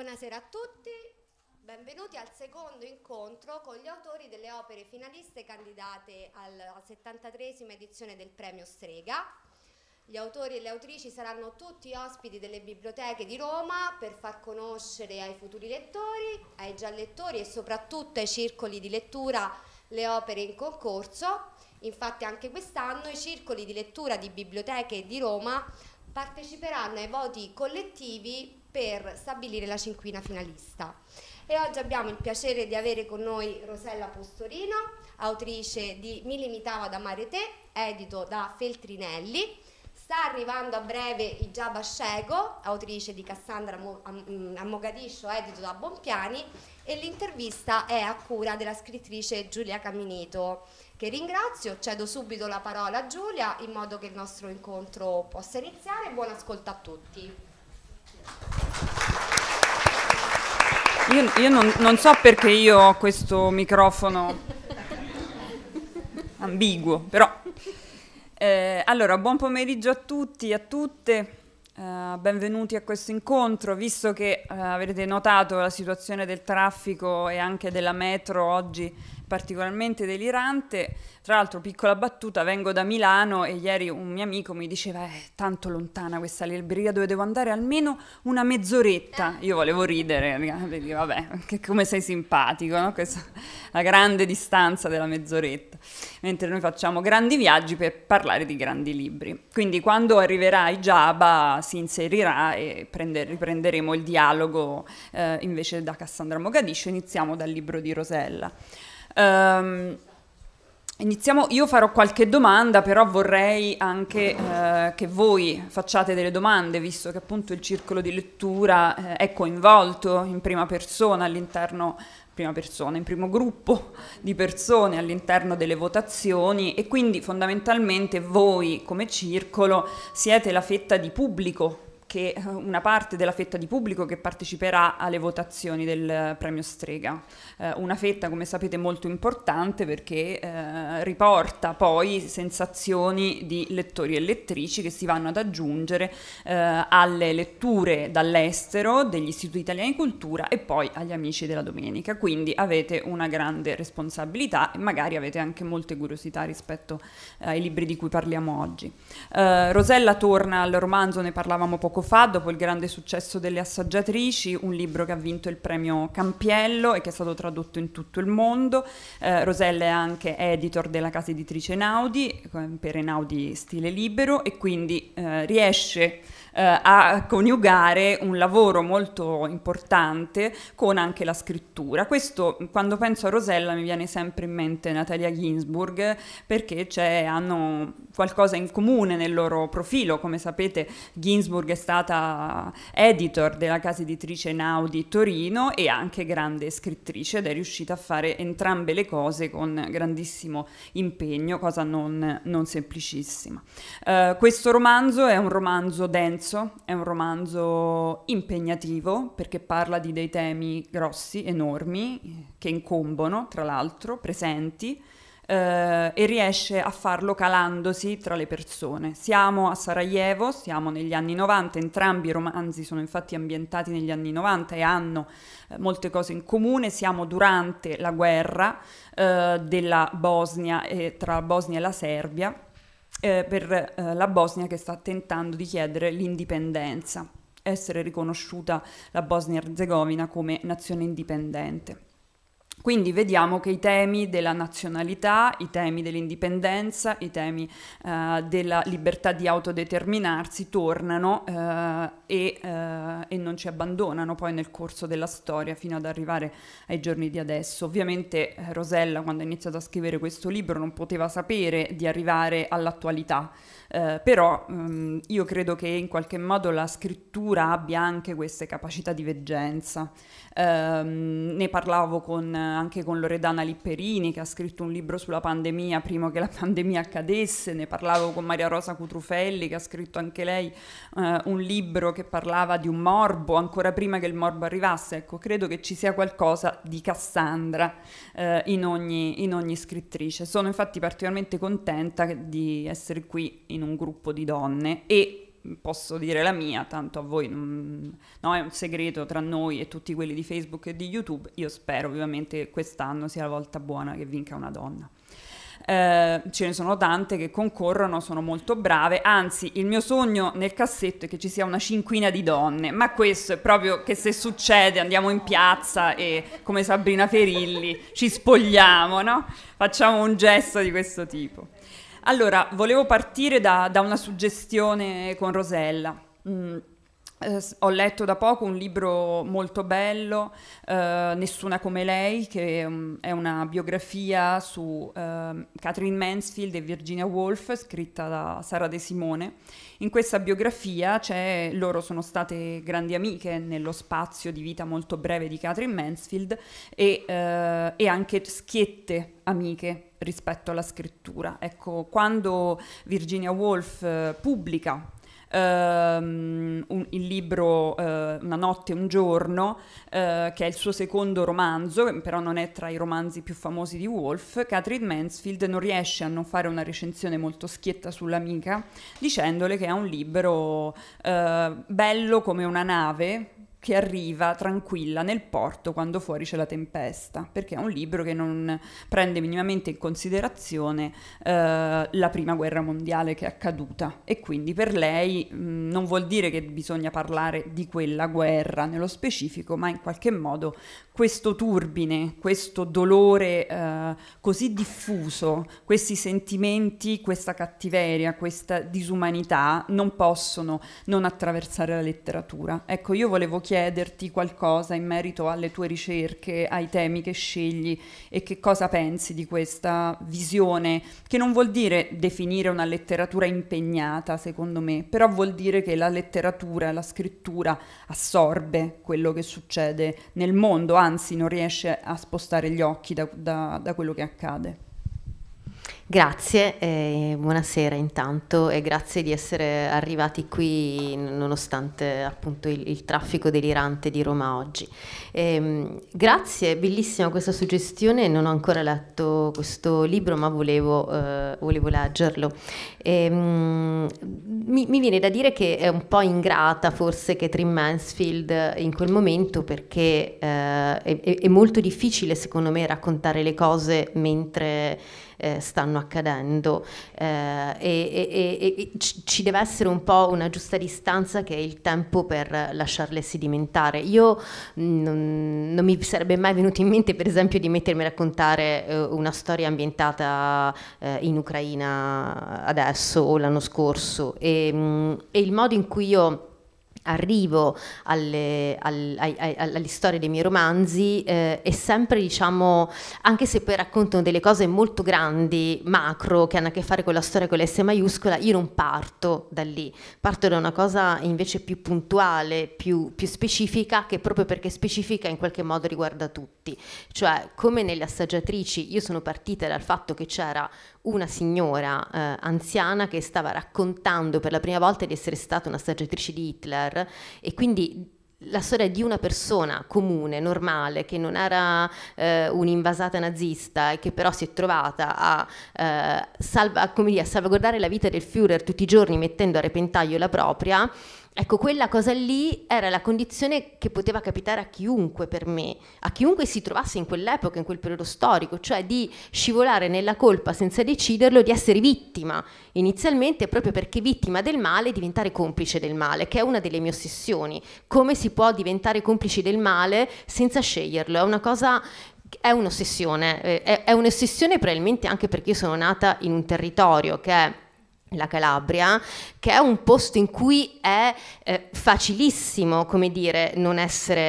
Buonasera a tutti, benvenuti al secondo incontro con gli autori delle opere finaliste candidate alla 73 esima edizione del Premio Strega. Gli autori e le autrici saranno tutti ospiti delle biblioteche di Roma per far conoscere ai futuri lettori, ai già lettori e soprattutto ai circoli di lettura le opere in concorso. Infatti anche quest'anno i circoli di lettura di biblioteche di Roma parteciperanno ai voti collettivi per stabilire la cinquina finalista. E oggi abbiamo il piacere di avere con noi Rosella Postorino, autrice di Mi limitavo ad amare te, edito da Feltrinelli. Sta arrivando a breve Ijaba Scego, autrice di Cassandra a Mogadiscio, edito da Bonpiani, e l'intervista è a cura della scrittrice Giulia Caminito, che ringrazio. Cedo subito la parola a Giulia in modo che il nostro incontro possa iniziare. Buon ascolto a tutti. Io, io non, non, so perché io ho questo microfono ambiguo, però. Eh, allora, buon pomeriggio a tutti e a tutte, eh, benvenuti a questo incontro. Visto che eh, avete notato la situazione del traffico e anche della metro oggi particolarmente delirante. Tra l'altro, piccola battuta, vengo da Milano e ieri un mio amico mi diceva è eh, tanto lontana questa libreria dove devo andare almeno una mezz'oretta. Io volevo ridere, perché vabbè, che come sei simpatico, no? Questa, la grande distanza della mezz'oretta. Mentre noi facciamo grandi viaggi per parlare di grandi libri. Quindi quando arriverà Giaba si inserirà e prende, riprenderemo il dialogo eh, invece da Cassandra Mogadiscio. Iniziamo dal libro di Rosella. Um, Iniziamo, io farò qualche domanda, però vorrei anche eh, che voi facciate delle domande, visto che appunto il circolo di lettura eh, è coinvolto in prima persona all'interno, prima persona, in primo gruppo di persone all'interno delle votazioni e quindi fondamentalmente voi come circolo siete la fetta di pubblico che eh, una parte della fetta di pubblico che parteciperà alle votazioni del premio Strega. Eh, una fetta, come sapete, molto importante perché eh, riporta poi sensazioni di lettori e lettrici che si vanno ad aggiungere eh, alle letture dall'estero degli istituti italiani di cultura e poi agli amici della domenica. Quindi avete una grande responsabilità e magari avete anche molte curiosità rispetto eh, ai libri di cui parliamo oggi. Eh, Rosella torna al romanzo, ne parlavamo poco poco fa, dopo il grande successo delle assaggiatrici, un libro che ha vinto il premio Campiello e che è stato tradotto in tutto il mondo. Eh, Rosella è anche editor della casa editrice Naudi, eh, per Enaudi Stile Libero, e quindi eh, riesce eh, a coniugare un lavoro molto importante con anche la scrittura. Questo quando penso a Rosella mi viene sempre in mente Natalia Ginsburg perché hanno qualcosa in comune nel loro profilo. Come sapete Ginsburg è stata editor della casa editrice Naudi Torino e anche grande scrittrice ed è riuscita a fare entrambe le cose con grandissimo impegno, cosa non, non semplicissima. Uh, questo romanzo è un romanzo denso denso, è un romanzo impegnativo perché parla di dei temi grossi, enormi, che incombono, tra l'altro, presenti, eh, e riesce a farlo calandosi tra le persone. Siamo a Sarajevo, siamo negli anni 90, entrambi i romanzi sono infatti ambientati negli anni 90 e hanno eh, molte cose in comune, siamo durante la guerra eh, della Bosnia, tra la Bosnia e la Serbia eh, per eh, la Bosnia che sta tentando di chiedere l'indipendenza, essere riconosciuta la Bosnia-Herzegovina come nazione indipendente. Quindi vediamo che i temi della nazionalità, i temi dell'indipendenza, i temi eh, della libertà di autodeterminarsi tornano eh, e, eh, e, non ci abbandonano poi nel corso della storia fino ad arrivare ai giorni di adesso. Ovviamente eh, Rosella quando ha iniziato a scrivere questo libro non poteva sapere di arrivare all'attualità, eh, però mh, mm, io credo che in qualche modo la scrittura abbia anche queste capacità di veggenza ehm, ne parlavo con, anche con Loredana Lipperini che ha scritto un libro sulla pandemia prima che la pandemia accadesse, ne parlavo con Maria Rosa Cutrufelli che ha scritto anche lei eh, un libro che parlava di un morbo ancora prima che il morbo arrivasse, ecco credo che ci sia qualcosa di Cassandra eh, in, ogni, in ogni scrittrice. Sono infatti particolarmente contenta di essere qui in un gruppo di donne e posso dire la mia, tanto a voi non... no, è un segreto tra noi e tutti quelli di Facebook e di YouTube. Io spero ovviamente che quest'anno sia la volta buona che vinca una donna. Eh, ce ne sono tante che concorrono, sono molto brave, anzi il mio sogno nel cassetto è che ci sia una cinquina di donne, ma questo è proprio che se succede andiamo in piazza e come Sabrina Ferilli ci spogliamo, no? Facciamo un gesto di questo tipo. Allora, volevo partire da, da una suggestione con Rosella. Mm. Eh, ho letto da poco un libro molto bello, eh, Nessuna come lei, che um, è una biografia su eh, Catherine Mansfield e Virginia Woolf, scritta da Sara De Simone. In questa biografia c'è, loro sono state grandi amiche nello spazio di vita molto breve di Catherine Mansfield e, eh, e anche schiette amiche rispetto alla scrittura. Ecco, quando Virginia Woolf eh, pubblica Um, un, il libro uh, Una notte, un giorno, uh, che è il suo secondo romanzo, però non è tra i romanzi più famosi di Woolf, Catherine Mansfield non riesce a non fare una recensione molto schietta sull'amica, dicendole che è un libro uh, bello come una nave, che arriva tranquilla nel porto quando fuori c'è la tempesta, perché è un libro che non prende minimamente in considerazione eh, la prima guerra mondiale che è accaduta e quindi per lei mh, mm, non vuol dire che bisogna parlare di quella guerra nello specifico, ma in qualche modo questo turbine, questo dolore eh, così diffuso, questi sentimenti, questa cattiveria, questa disumanità non possono non attraversare la letteratura. Ecco, io volevo chiederti qualcosa in merito alle tue ricerche, ai temi che scegli e che cosa pensi di questa visione, che non vuol dire definire una letteratura impegnata, secondo me, però vuol dire che la letteratura, la scrittura assorbe quello che succede nel mondo, anzi non riesce a spostare gli occhi da, da, da quello che accade. Grazie e buonasera intanto e grazie di essere arrivati qui nonostante appunto il, il traffico delirante di Roma oggi. E, ehm, grazie, bellissima questa suggestione, non ho ancora letto questo libro ma volevo, eh, volevo leggerlo. E, ehm, mi, mi, viene da dire che è un po' ingrata forse Catherine Mansfield in quel momento perché eh, è, è molto difficile secondo me raccontare le cose mentre eh, stanno accadendo eh, e, e, e, ci deve essere un po' una giusta distanza che è il tempo per lasciarle sedimentare. Io mm, non, non mi sarebbe mai venuto in mente per esempio di mettermi a raccontare eh, una storia ambientata eh, in Ucraina adesso o l'anno scorso e, mh, mm, e il modo in cui io arrivo alle, alle, alle, storie dei miei romanzi eh, è sempre, diciamo, anche se poi raccontano delle cose molto grandi, macro, che hanno a che fare con la storia con la S maiuscola, io non parto da lì, parto da una cosa invece più puntuale, più, più specifica, che proprio perché specifica in qualche modo riguarda tutti. Cioè, come nelle assaggiatrici, io sono partita dal fatto che c'era una signora eh, anziana che stava raccontando per la prima volta di essere stata un'assaggiatrice di Hitler e quindi la storia di una persona comune, normale, che non era eh, un'invasata nazista e che però si è trovata a, eh, salva, dire, a salvaguardare la vita del Führer tutti i giorni mettendo a repentaglio la propria, Ecco, quella cosa lì era la condizione che poteva capitare a chiunque per me, a chiunque si trovasse in quell'epoca, in quel periodo storico, cioè di scivolare nella colpa senza deciderlo, di essere vittima inizialmente proprio perché vittima del male diventare complice del male, che è una delle mie ossessioni. Come si può diventare complici del male senza sceglierlo? È una cosa è un'ossessione, eh, è, è un'ossessione probabilmente anche perché io sono nata in un territorio che è la Calabria, che è un posto in cui è eh, facilissimo, come dire, non essere,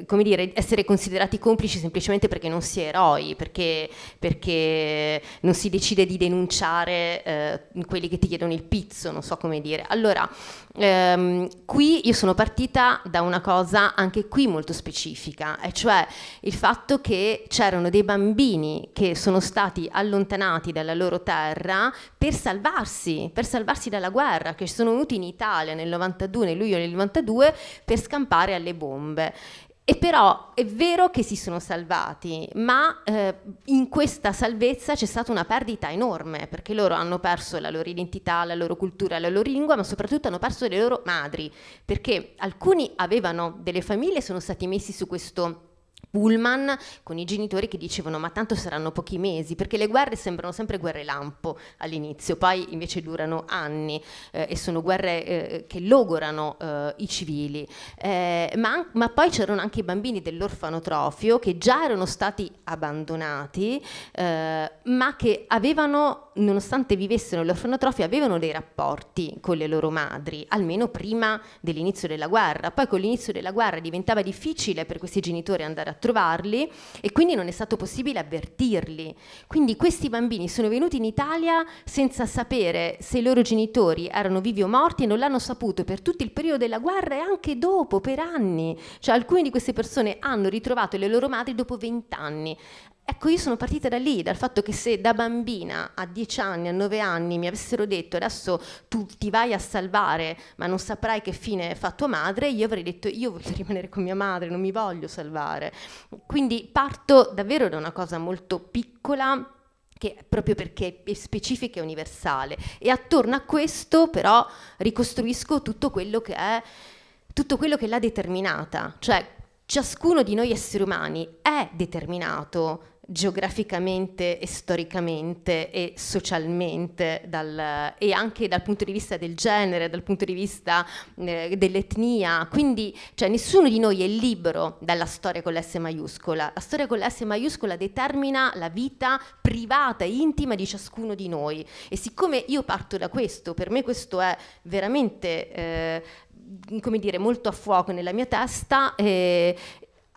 eh, come dire, essere considerati complici semplicemente perché non si è eroi, perché, perché non si decide di denunciare eh, quelli che ti chiedono il pizzo, non so come dire. Allora, ehm, qui io sono partita da una cosa anche qui molto specifica, e cioè il fatto che c'erano dei bambini che sono stati allontanati dalla loro terra per salvarsi salvarsi, per salvarsi dalla guerra, che sono venuti in Italia nel 92, nel luglio del 92, per scampare alle bombe. E però è vero che si sono salvati, ma eh, in questa salvezza c'è stata una perdita enorme, perché loro hanno perso la loro identità, la loro cultura, la loro lingua, ma soprattutto hanno perso le loro madri, perché alcuni avevano delle famiglie e sono stati messi su questo pullman con i genitori che dicevano ma tanto saranno pochi mesi, perché le guerre sembrano sempre guerre lampo all'inizio, poi invece durano anni eh, e sono guerre eh, che logorano eh, i civili. Eh, ma, ma, poi c'erano anche i bambini dell'orfanotrofio che già erano stati abbandonati, eh, ma che avevano nonostante vivessero nell'orfanotrofio, avevano dei rapporti con le loro madri, almeno prima dell'inizio della guerra. Poi con l'inizio della guerra diventava difficile per questi genitori andare a trovarli e quindi non è stato possibile avvertirli. Quindi questi bambini sono venuti in Italia senza sapere se i loro genitori erano vivi o morti e non l'hanno saputo per tutto il periodo della guerra e anche dopo, per anni. Cioè alcune di queste persone hanno ritrovato le loro madri dopo vent'anni. Ecco, io sono partita da lì, dal fatto che se da bambina a 10 anni, a 9 anni mi avessero detto adesso tu ti vai a salvare ma non saprai che fine fa tua madre, io avrei detto io voglio rimanere con mia madre, non mi voglio salvare. Quindi parto davvero da una cosa molto piccola che proprio perché è specifica e universale. E attorno a questo però ricostruisco tutto quello che è tutto quello che l'ha determinata, cioè ciascuno di noi esseri umani è determinato geograficamente e storicamente e socialmente dal, e anche dal punto di vista del genere, dal punto di vista eh, dell'etnia. Quindi cioè, nessuno di noi è libero dalla storia con l'S maiuscola. La storia con l'S maiuscola determina la vita privata e intima di ciascuno di noi. E siccome io parto da questo, per me questo è veramente... Eh, come dire, molto a fuoco nella mia testa, eh,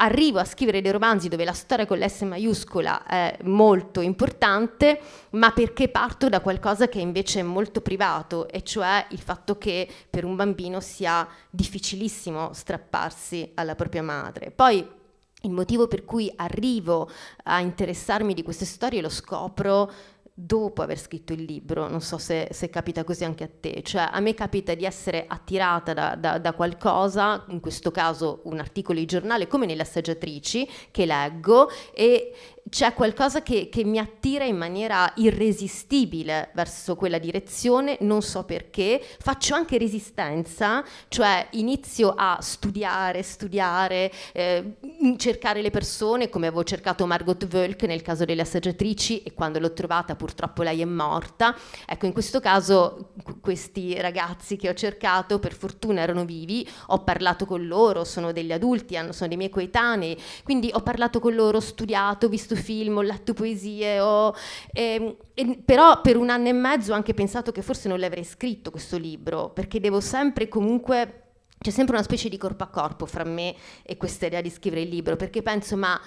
arrivo a scrivere dei romanzi dove la storia con l'S maiuscola è molto importante, ma perché parto da qualcosa che invece è molto privato, e cioè il fatto che per un bambino sia difficilissimo strapparsi alla propria madre. Poi il motivo per cui arrivo a interessarmi di queste storie lo scopro dopo aver scritto il libro, non so se, se, capita così anche a te, cioè a me capita di essere attirata da, da, da, qualcosa, in questo caso un articolo di giornale come nelle assaggiatrici che leggo e, c'è qualcosa che, che, mi attira in maniera irresistibile verso quella direzione, non so perché, faccio anche resistenza, cioè inizio a studiare, studiare, eh, cercare le persone come avevo cercato Margot Völk nel caso delle assaggiatrici e quando l'ho trovata purtroppo lei è morta. Ecco, in questo caso questi ragazzi che ho cercato per fortuna erano vivi, ho parlato con loro, sono degli adulti, sono dei miei coetanei, quindi ho parlato con loro, studiato, visto visto film, ho letto poesie, ho, ehm, e, però per un anno e mezzo ho anche pensato che forse non l'avrei scritto questo libro, perché devo sempre comunque c'è sempre una specie di corpo a corpo fra me e questa idea di scrivere il libro, perché penso, ma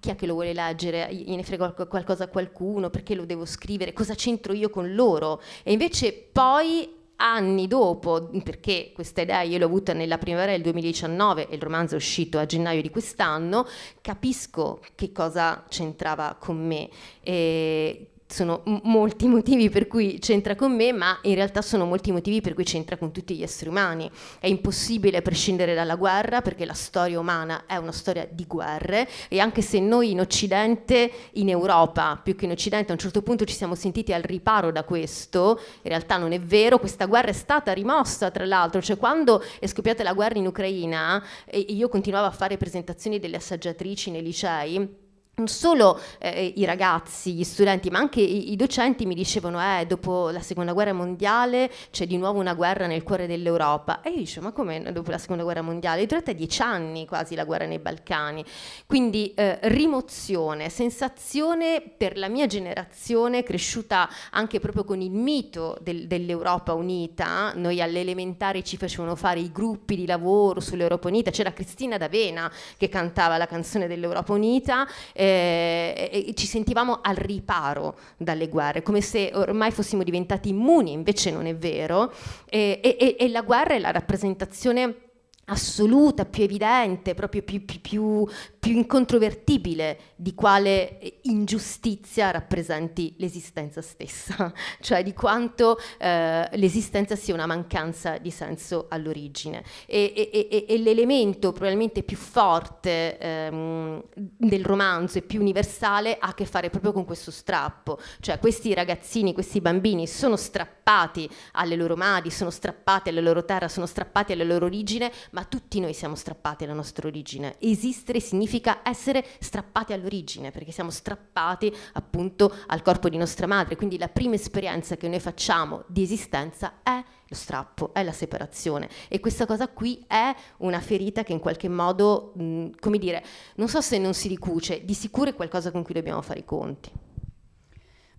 chi è che lo vuole leggere? Gliene frega qualcosa a qualcuno? Perché lo devo scrivere? Cosa c'entro io con loro? E invece poi anni dopo, perché questa idea io l'ho avuta nella primavera del 2019 e il romanzo è uscito a gennaio di quest'anno, capisco che cosa c'entrava con me. E sono molti motivi per cui c'entra con me, ma in realtà sono molti motivi per cui c'entra con tutti gli esseri umani. È impossibile prescindere dalla guerra perché la storia umana è una storia di guerre e anche se noi in Occidente, in Europa più che in Occidente, a un certo punto ci siamo sentiti al riparo da questo, in realtà non è vero, questa guerra è stata rimossa tra l'altro, cioè quando è scoppiata la guerra in Ucraina e io continuavo a fare presentazioni delle assaggiatrici nei licei, non solo eh, i ragazzi, gli studenti, ma anche i, i docenti mi dicevano, eh, dopo la seconda guerra mondiale c'è di nuovo una guerra nel cuore dell'Europa. E io dicevo, ma come dopo la seconda guerra mondiale? È durata dieci anni quasi la guerra nei Balcani. Quindi eh, rimozione, sensazione per la mia generazione, cresciuta anche proprio con il mito del, dell'Europa Unita. Noi all'elementare ci facevano fare i gruppi di lavoro sull'Europa Unita. C'era Cristina D'Avena che cantava la canzone dell'Europa Unita eh, ci sentivamo al riparo dalle guerre, come se ormai fossimo diventati immuni, invece non è vero, e, e, e la guerra è la rappresentazione assoluta, più evidente, proprio più, più, più, più, incontrovertibile di quale ingiustizia rappresenti l'esistenza stessa, cioè di quanto eh, l'esistenza sia una mancanza di senso all'origine. E, e, e, e l'elemento probabilmente più forte ehm, del romanzo e più universale ha a che fare proprio con questo strappo, cioè questi ragazzini, questi bambini sono strappati alle loro madri, sono strappati alla loro terra, sono strappati alla loro origine, ma tutti noi siamo strappati alla nostra origine. Esistere significa essere strappati all'origine, perché siamo strappati appunto al corpo di nostra madre, quindi la prima esperienza che noi facciamo di esistenza è lo strappo, è la separazione e questa cosa qui è una ferita che in qualche modo, mh, come dire, non so se non si ricuce, di sicuro è qualcosa con cui dobbiamo fare i conti.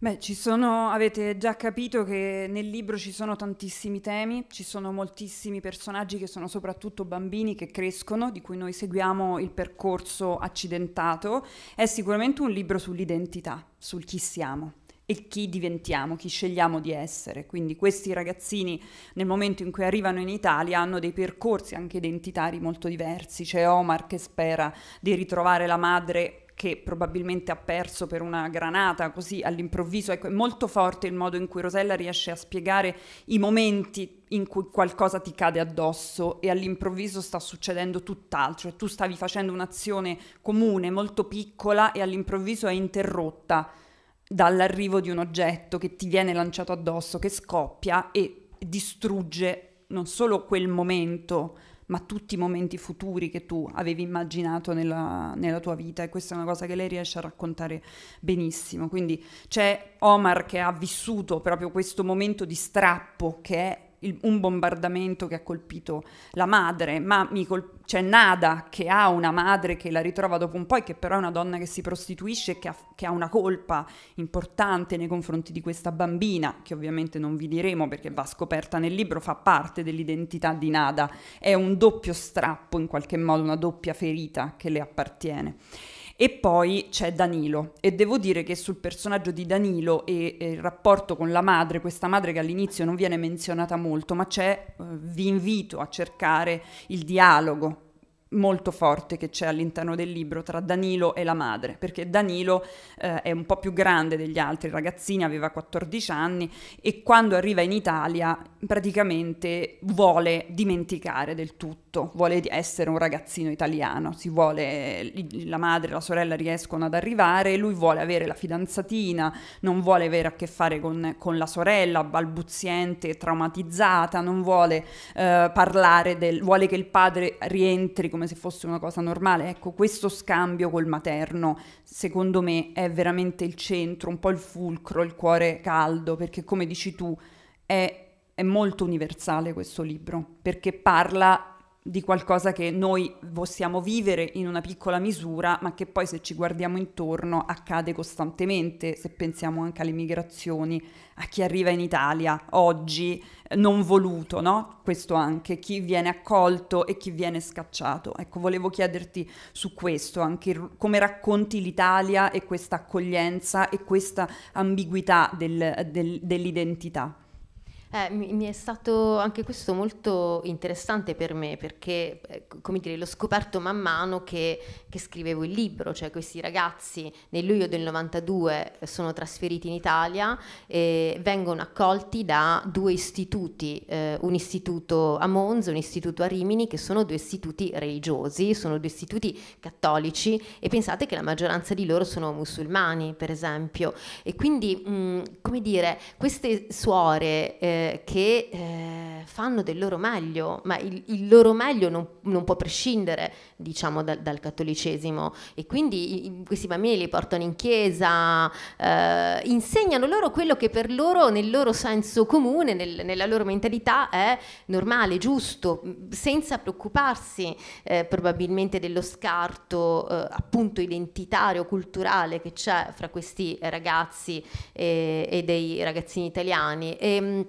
Beh, sono, avete già capito che nel libro ci sono tantissimi temi, ci sono moltissimi personaggi che sono soprattutto bambini che crescono, di cui noi seguiamo il percorso accidentato. È sicuramente un libro sull'identità, sul chi siamo e chi diventiamo, chi scegliamo di essere. Quindi questi ragazzini nel momento in cui arrivano in Italia hanno dei percorsi anche identitari molto diversi. C'è Omar che spera di ritrovare la madre che probabilmente ha perso per una granata così all'improvviso. Ecco, è molto forte il modo in cui Rosella riesce a spiegare i momenti in cui qualcosa ti cade addosso e all'improvviso sta succedendo tutt'altro, tu stavi facendo un'azione comune, molto piccola, e all'improvviso è interrotta dall'arrivo di un oggetto che ti viene lanciato addosso, che scoppia e distrugge non solo quel momento, ma tutti i momenti futuri che tu avevi immaginato nella, nella, tua vita e questa è una cosa che lei riesce a raccontare benissimo. Quindi c'è Omar che ha vissuto proprio questo momento di strappo che è il, un bombardamento che ha colpito la madre, ma col- c'è Nada che ha una madre che la ritrova dopo un po' e che però è una donna che si prostituisce e che ha, che ha una colpa importante nei confronti di questa bambina, che ovviamente non vi diremo perché va scoperta nel libro, fa parte dell'identità di Nada, è un doppio strappo in qualche modo, una doppia ferita che le appartiene. E poi c'è Danilo e devo dire che sul personaggio di Danilo e, e il rapporto con la madre, questa madre che all'inizio non viene menzionata molto, ma c'è, eh, vi invito a cercare il dialogo molto forte che c'è all'interno del libro tra Danilo e la madre, perché Danilo eh, è un po' più grande degli altri ragazzini, aveva 14 anni e quando arriva in Italia praticamente vuole dimenticare del tutto tutto, vuole essere un ragazzino italiano, si vuole, la madre e la sorella riescono ad arrivare, lui vuole avere la fidanzatina, non vuole avere a che fare con, con la sorella, balbuziente, traumatizzata, non vuole eh, parlare del, vuole che il padre rientri come se fosse una cosa normale. Ecco, questo scambio col materno, secondo me, è veramente il centro, un po' il fulcro, il cuore caldo, perché come dici tu, è è molto universale questo libro perché parla di qualcosa che noi possiamo vivere in una piccola misura, ma che poi se ci guardiamo intorno accade costantemente, se pensiamo anche alle migrazioni, a chi arriva in Italia oggi eh, non voluto, no? Questo anche, chi viene accolto e chi viene scacciato. Ecco, volevo chiederti su questo anche come racconti l'Italia e questa accoglienza e questa ambiguità del, del, dell'identità. Eh, mi, mi, è stato anche questo molto interessante per me perché, eh, come dire, l'ho scoperto man mano che, che scrivevo il libro, cioè questi ragazzi nel luglio del 92 sono trasferiti in Italia e vengono accolti da due istituti, eh, un istituto a Monza, un istituto a Rimini, che sono due istituti religiosi, sono due istituti cattolici e pensate che la maggioranza di loro sono musulmani, per esempio. E quindi, mh, mm, come dire, queste suore... Eh, eh, che eh, fanno del loro meglio, ma il, il loro meglio non, non, può prescindere diciamo, da, dal cattolicesimo e quindi i, questi bambini li portano in chiesa, eh, insegnano loro quello che per loro, nel loro senso comune, nel, nella loro mentalità è normale, giusto, senza preoccuparsi eh, probabilmente dello scarto eh, appunto identitario, culturale che c'è fra questi ragazzi e dei ragazzini italiani. E, ehm,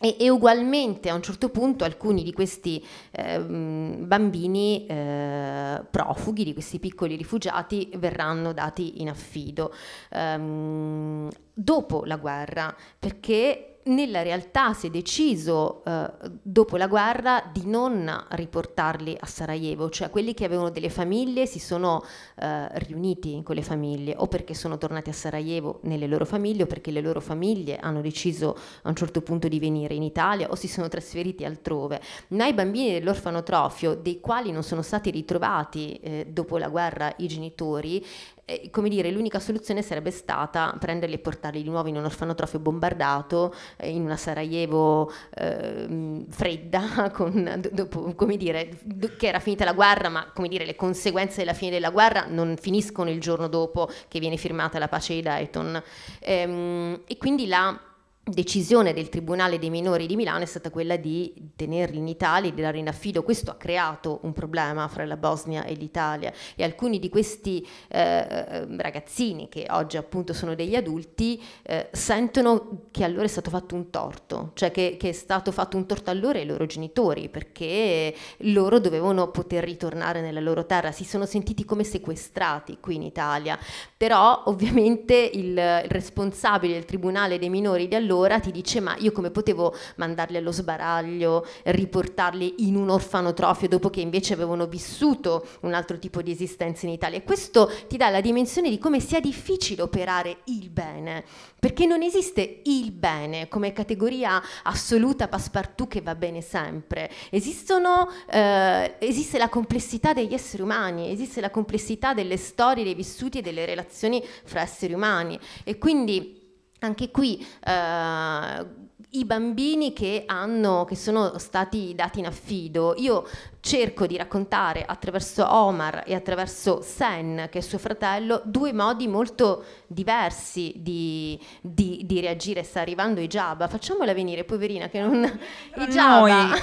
e, e, ugualmente a un certo punto alcuni di questi eh, bambini eh, profughi, di questi piccoli rifugiati, verranno dati in affido um, dopo la guerra, perché nella realtà si è deciso eh, dopo la guerra di non riportarli a Sarajevo, cioè quelli che avevano delle famiglie si sono eh, riuniti con le famiglie o perché sono tornati a Sarajevo nelle loro famiglie o perché le loro famiglie hanno deciso a un certo punto di venire in Italia o si sono trasferiti altrove, ma i bambini dell'orfanotrofio dei quali non sono stati ritrovati eh, dopo la guerra i genitori, eh, come dire, l'unica soluzione sarebbe stata prenderli e portarli di nuovo in un orfanotrofio bombardato eh, in una Sarajevo eh, fredda, con, dopo, dire, che era finita la guerra, ma come dire, le conseguenze della fine della guerra non finiscono il giorno dopo che viene firmata la pace di Dayton. Ehm, e quindi la decisione del Tribunale dei minori di Milano è stata quella di tenerli in Italia e di dare in affido. Questo ha creato un problema fra la Bosnia e l'Italia e alcuni di questi eh, eh, ragazzini che oggi appunto sono degli adulti eh, sentono che allora è stato fatto un torto, cioè che, che, è stato fatto un torto a loro e ai loro genitori perché loro dovevano poter ritornare nella loro terra, si sono sentiti come sequestrati qui in Italia, però ovviamente il, il responsabile del Tribunale dei minori di allora allora ti dice ma io come potevo mandarli allo sbaraglio, riportarli in un orfanotrofio dopo che invece avevano vissuto un altro tipo di esistenza in Italia. E questo ti dà la dimensione di come sia difficile operare il bene, perché non esiste il bene come categoria assoluta passepartout che va bene sempre. Esistono, eh, esiste la complessità degli esseri umani, esiste la complessità delle storie, dei vissuti e delle relazioni fra esseri umani. E quindi anche qui eh, i bambini che, hanno, che sono stati dati in affido, io cerco di raccontare attraverso Omar e attraverso Sen, che è suo fratello, due modi molto diversi di, di, di reagire. Sta arrivando i Ijaba, facciamola venire, poverina, che non... Ijaba! Noi.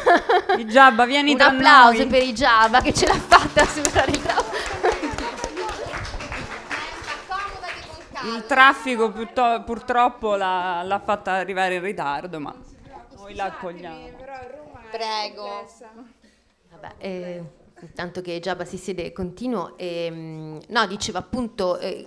Ijaba, vieni Un da applauso per i Ijaba che ce l'ha fatta a superare il trauma. il traffico purtroppo l'ha, l'ha fatta arrivare in ritardo, ma noi la accogliamo. Prego. Vabbè, eh, intanto che Giaba si siede continuo, e, ehm, no, diceva appunto eh,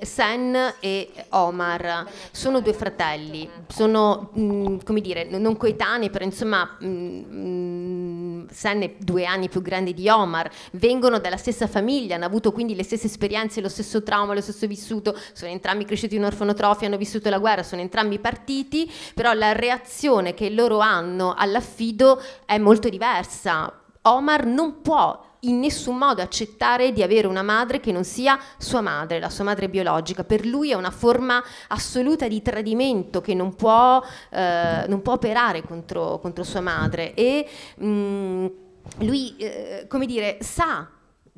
Sen e Omar sono due fratelli, sono mh, mm, come dire non coetanei, però insomma mh, mm, mm, Sen è due anni più grande di Omar, vengono dalla stessa famiglia, hanno avuto quindi le stesse esperienze, lo stesso trauma, lo stesso vissuto, sono entrambi cresciuti in orfanotrofia, hanno vissuto la guerra, sono entrambi partiti, però la reazione che loro hanno all'affido è molto diversa Omar non può in nessun modo accettare di avere una madre che non sia sua madre, la sua madre biologica. Per lui è una forma assoluta di tradimento che non può, eh, non può operare contro, contro, sua madre. E mh, mm, lui, eh, come dire, sa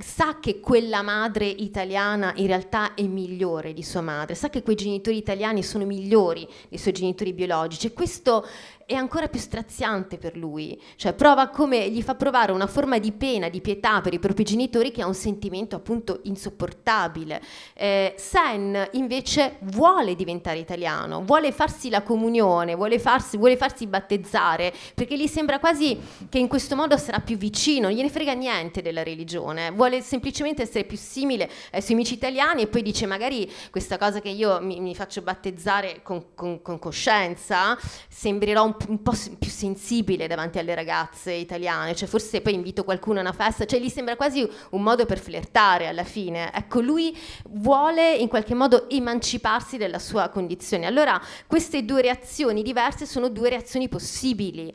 sa che quella madre italiana in realtà è migliore di sua madre, sa che quei genitori italiani sono migliori dei suoi genitori biologici e questo è ancora più straziante per lui, cioè prova come, gli fa provare una forma di pena, di pietà per i propri genitori che ha un sentimento appunto insopportabile. Eh, Sen invece vuole diventare italiano, vuole farsi la comunione, vuole farsi, vuole farsi battezzare, perché gli sembra quasi che in questo modo sarà più vicino, non gliene frega niente della religione, vuole semplicemente essere più simile ai eh, suoi amici italiani e poi dice magari questa cosa che io mi, mi faccio battezzare con, con, con coscienza sembrerà un un po' più sensibile davanti alle ragazze italiane, cioè forse poi invito qualcuno a una festa, cioè gli sembra quasi un modo per flirtare alla fine. Ecco, lui vuole in qualche modo emanciparsi dalla sua condizione. Allora, queste due reazioni diverse sono due reazioni possibili.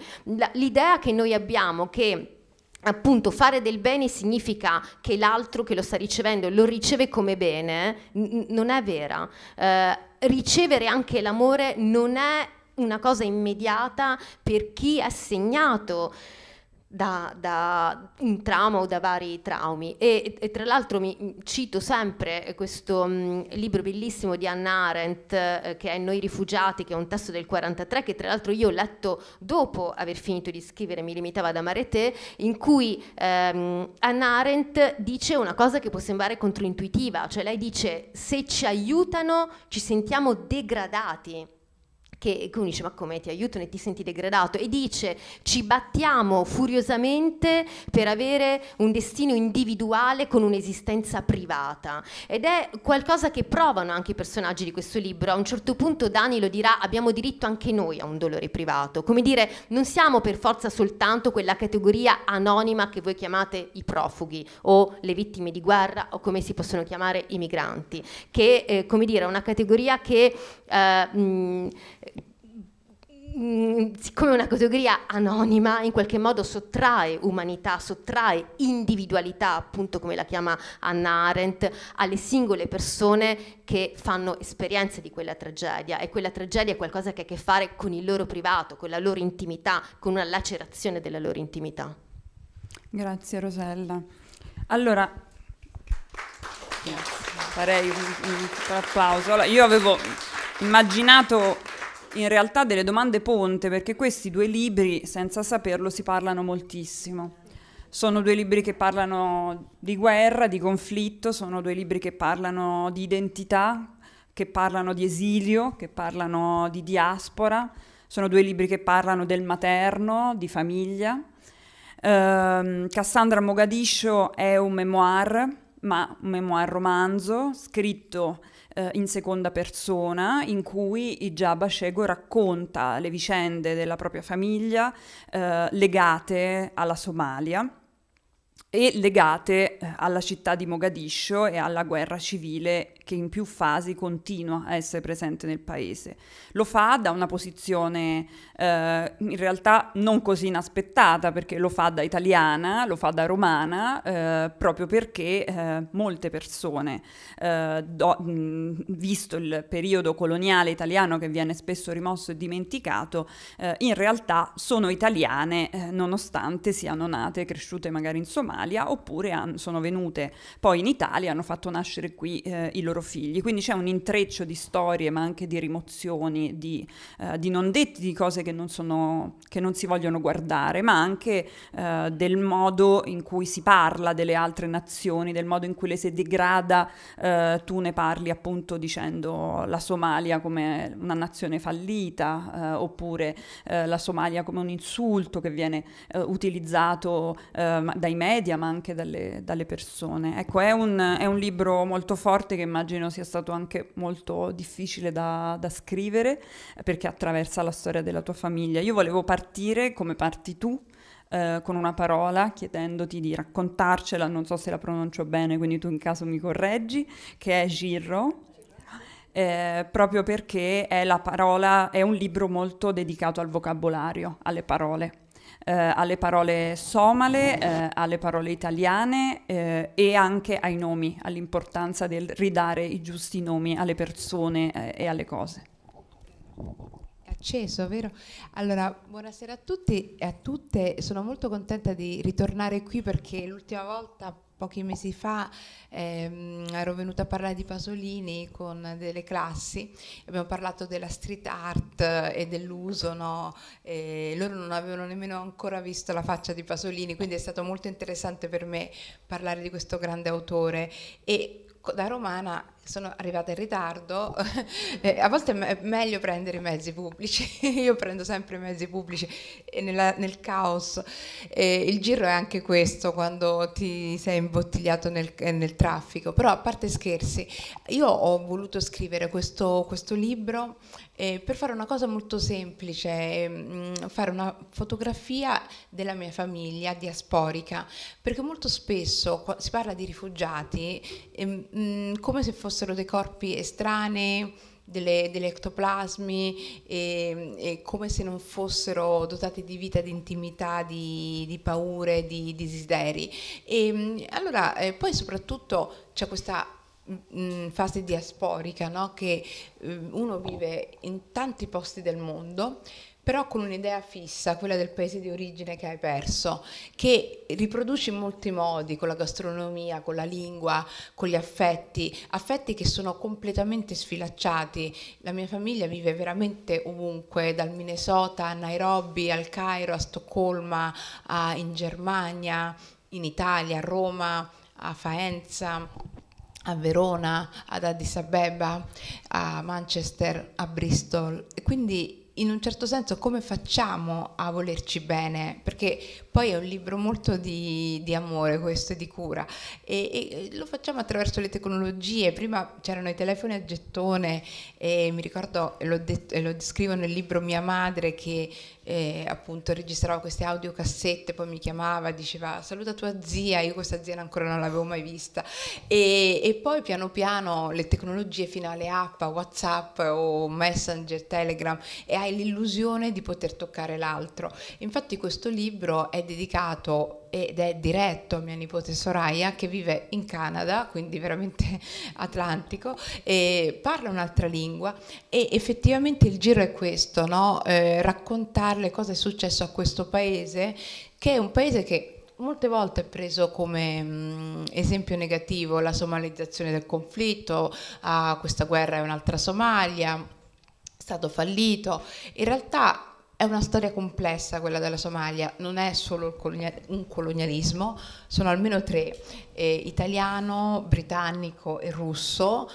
l'idea che noi abbiamo che appunto fare del bene significa che l'altro che lo sta ricevendo lo riceve come bene, n- non è vera. Eh, ricevere anche l'amore non è una cosa immediata per chi è segnato da, da, un trauma o da vari traumi. E, e tra l'altro mi mm, cito sempre questo mh, mm, libro bellissimo di Anna Arendt eh, che è Noi rifugiati, che è un testo del 43 che tra l'altro io ho letto dopo aver finito di scrivere Mi limitava ad amare te, in cui ehm, Anna Arendt dice una cosa che può sembrare controintuitiva, cioè lei dice se ci aiutano ci sentiamo degradati che, uno dice ma come ti aiutano e ti senti degradato e dice ci battiamo furiosamente per avere un destino individuale con un'esistenza privata ed è qualcosa che provano anche i personaggi di questo libro a un certo punto Dani lo dirà abbiamo diritto anche noi a un dolore privato come dire non siamo per forza soltanto quella categoria anonima che voi chiamate i profughi o le vittime di guerra o come si possono chiamare i migranti che eh, come dire è una categoria che eh, mh, Mm, siccome è una categoria anonima, in qualche modo sottrae umanità, sottrae individualità, appunto come la chiama Anna Arendt, alle singole persone che fanno esperienze di quella tragedia e quella tragedia è qualcosa che ha a che fare con il loro privato, con la loro intimità, con una lacerazione della loro intimità. Grazie Rosella. Allora, farei un, un, un applauso. Allora, io avevo immaginato in realtà delle domande ponte, perché questi due libri, senza saperlo, si parlano moltissimo. Sono due libri che parlano di guerra, di conflitto, sono due libri che parlano di identità, che parlano di esilio, che parlano di diaspora, sono due libri che parlano del materno, di famiglia. Um, Cassandra Mogadiscio è un memoir, ma un memoir romanzo, scritto eh, in seconda persona in cui Ijaba Shego racconta le vicende della propria famiglia eh, legate alla Somalia e legate eh, alla città di Mogadiscio e alla guerra civile che in più fasi continua a essere presente nel paese. Lo fa da una posizione eh, in realtà non così inaspettata, perché lo fa da italiana, lo fa da romana, eh, proprio perché eh, molte persone, eh, do, mh, visto il periodo coloniale italiano che viene spesso rimosso e dimenticato, eh, in realtà sono italiane eh, nonostante siano nate e cresciute magari in Somalia oppure han, sono venute poi in Italia, hanno fatto nascere qui i loro loro figli. Quindi c'è un intreccio di storie, ma anche di rimozioni, di, eh, di non detti, di cose che non, sono, che non, si vogliono guardare, ma anche eh, del modo in cui si parla delle altre nazioni, del modo in cui le si degrada. Eh, tu ne parli appunto dicendo la Somalia come una nazione fallita, eh, oppure eh, la Somalia come un insulto che viene eh, utilizzato dai media, ma anche dalle, dalle persone. Ecco, è un, è un libro molto forte che immagino immagino sia stato anche molto difficile da, da scrivere eh, perché attraversa la storia della tua famiglia. Io volevo partire come parti tu, eh, con una parola chiedendoti di raccontarcela, non so se la pronuncio bene, quindi tu in caso mi correggi, che è Girro. Eh, proprio perché è, parola, è un libro molto dedicato al vocabolario, alle parole eh, alle parole somale, eh, alle parole italiane eh, e anche ai nomi, all'importanza del ridare i giusti nomi alle persone eh, e alle cose. acceso, vero? Allora, buonasera a tutti e a tutte, sono molto contenta di ritornare qui perché l'ultima volta pochi mesi fa ehm, ero venuta a parlare di Pasolini con delle classi, abbiamo parlato della street art e dell'uso, no? e loro non avevano nemmeno ancora visto la faccia di Pasolini, quindi è stato molto interessante per me parlare di questo grande autore e da romana sono arrivata in ritardo, eh, a volte è meglio prendere i mezzi pubblici, io prendo sempre i mezzi pubblici eh, nella, nel caos. Eh, il giro è anche questo quando ti sei imbottigliato nel, eh, nel, traffico, però a parte scherzi, io ho voluto scrivere questo, questo libro eh, per fare una cosa molto semplice, ehm, fare una fotografia della mia famiglia diasporica, perché molto spesso si parla di rifugiati mh, ehm, mm, come se fossero dei corpi estranei, delle, degli ectoplasmi, e, ehm, e come se non fossero dotati di vita, di intimità, di, di paure, di, di desideri. E, ehm, allora, eh, poi soprattutto c'è questa mh, mm, mm, fase diasporica, no? che eh, uno vive in tanti posti del mondo, però con un'idea fissa, quella del paese di origine che hai perso, che riproduci in molti modi, con la gastronomia, con la lingua, con gli affetti, affetti che sono completamente sfilacciati. La mia famiglia vive veramente ovunque, dal Minnesota a Nairobi, al Cairo, a Stoccolma, a, in Germania, in Italia, a Roma, a Faenza a Verona, ad Addis Abeba, a Manchester, a Bristol. E quindi in un certo senso come facciamo a volerci bene? Perché poi è un libro molto di, di amore questo e di cura e, e, lo facciamo attraverso le tecnologie. Prima c'erano i telefoni a gettone e mi ricordo, e lo, detto, e descrivo nel libro mia madre che e appunto registravo queste audiocassette, poi mi chiamava, diceva saluta tua zia, io questa zia ancora non l'avevo mai vista e, e poi piano piano le tecnologie fino alle app, Whatsapp o Messenger, Telegram e hai l'illusione di poter toccare l'altro. Infatti questo libro è dedicato ed è diretto a mia nipote Soraya che vive in Canada, quindi veramente atlantico, e parla un'altra lingua e effettivamente il giro è questo, no? eh, raccontarle cosa è successo a questo paese, che è un paese che molte volte è preso come mh, mm, esempio negativo la somalizzazione del conflitto, ah, questa guerra è un'altra Somalia, è stato fallito, in realtà è una storia complessa quella della Somalia, non è solo un colonialismo, sono almeno tre, eh, italiano, britannico e russo,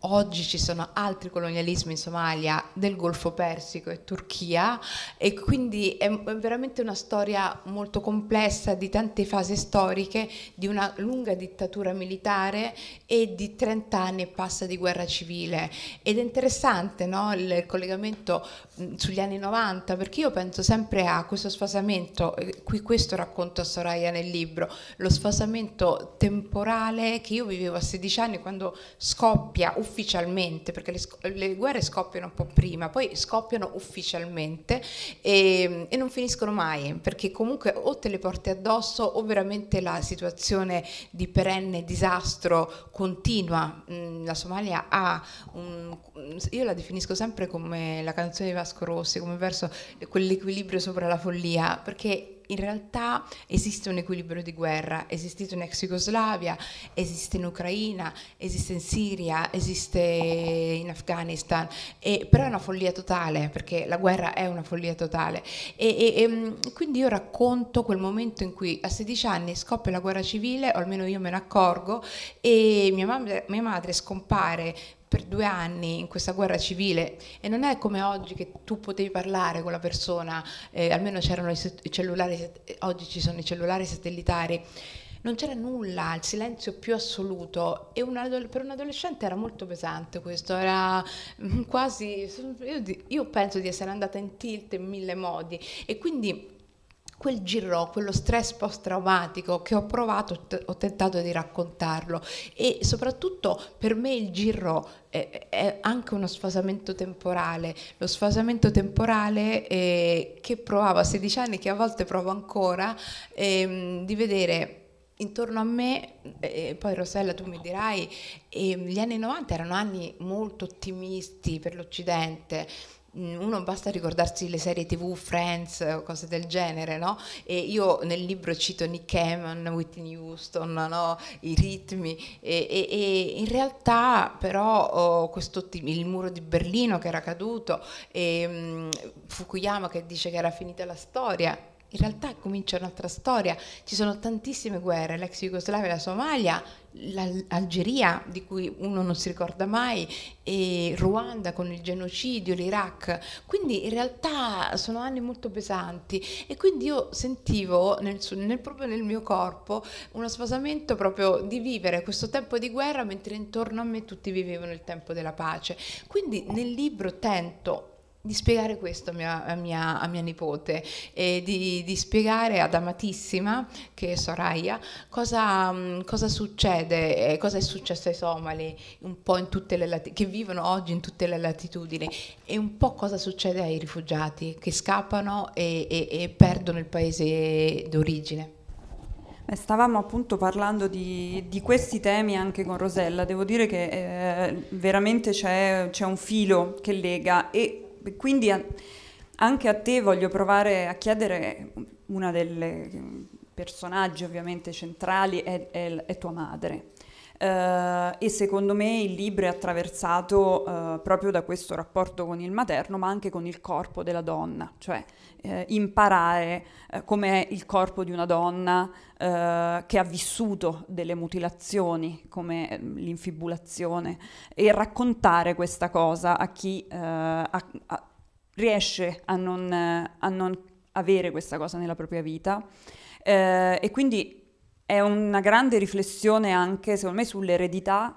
Oggi ci sono altri colonialismi in Somalia, del Golfo Persico e Turchia e quindi è veramente una storia molto complessa di tante fasi storiche, di una lunga dittatura militare e di 30 anni e passa di guerra civile. Ed è interessante no, il collegamento mm, sugli anni 90 perché io penso sempre a questo sfasamento, qui questo racconto a Soraya nel libro, lo sfasamento temporale che io vivevo a 16 anni quando scoppia un ufficialmente, perché le, le, guerre scoppiano un po' prima, poi scoppiano ufficialmente e, ehm, e non finiscono mai, perché comunque o te le porti addosso o veramente la situazione di perenne disastro continua. Mm, la Somalia ha un, io la definisco sempre come la canzone di Vasco Rossi, come verso quell'equilibrio sopra la follia, perché in realtà esiste un equilibrio di guerra, esistito in ex Yugoslavia, esiste in Ucraina, esiste in Siria, esiste in Afghanistan, e, però è una follia totale, perché la guerra è una follia totale. E, e, e mm, quindi io racconto quel momento in cui a 16 anni scoppia la guerra civile, o almeno io me ne accorgo, e mia, mam- mia madre scompare per due anni in questa guerra civile e non è come oggi che tu potevi parlare con la persona, eh, almeno c'erano i cellulari, oggi ci sono i cellulari satellitari, non c'era nulla, il silenzio più assoluto e una, per un adolescente era molto pesante questo, era quasi, io, io penso di essere andata in tilt in mille modi e quindi quel girò, quello stress post-traumatico che ho provato, t- ho tentato di raccontarlo e soprattutto per me il girò è, è anche uno sfasamento temporale, lo sfasamento temporale eh, che provavo a 16 anni, che a volte provo ancora, ehm, di vedere intorno a me, eh, poi Rosella tu mi dirai, eh, gli anni 90 erano anni molto ottimisti per l'Occidente, Mm, uno basta ricordarsi le serie tv, Friends, o cose del genere, no? E io nel libro cito Nick Hammond, Whitney Houston, no? i ritmi, e, e, e, in realtà però oh, il muro di Berlino che era caduto, e, um, Fukuyama che dice che era finita la storia, in realtà comincia un'altra storia, ci sono tantissime guerre, l'ex Jugoslavia, la Somalia, l'Algeria di cui uno non si ricorda mai, e Ruanda con il genocidio, l'Iraq, quindi in realtà sono anni molto pesanti e quindi io sentivo nel, nel, proprio nel mio corpo uno sfasamento proprio di vivere questo tempo di guerra mentre intorno a me tutti vivevano il tempo della pace. Quindi nel libro tento di spiegare questo a mia, a mia, a mia nipote e di, di, spiegare ad amatissima, che è Soraya, cosa, mm, cosa succede e cosa è successo ai somali un po' in tutte le lati- che vivono oggi in tutte le latitudini e un po' cosa succede ai rifugiati che scappano e, e, e perdono il paese d'origine. Stavamo appunto parlando di, di, questi temi anche con Rosella, devo dire che eh, veramente c'è, c'è un filo che lega e quindi anche a te voglio provare a chiedere una delle mm, personaggi ovviamente centrali è, è, è tua madre eh, e secondo me il libro è attraversato eh, proprio da questo rapporto con il materno ma anche con il corpo della donna, cioè eh, imparare eh, com'è il corpo di una donna eh, che ha vissuto delle mutilazioni come mm, l'infibulazione e raccontare questa cosa a chi a, a, riesce a non, a non avere questa cosa nella propria vita eh, e quindi è una grande riflessione anche, secondo me, sull'eredità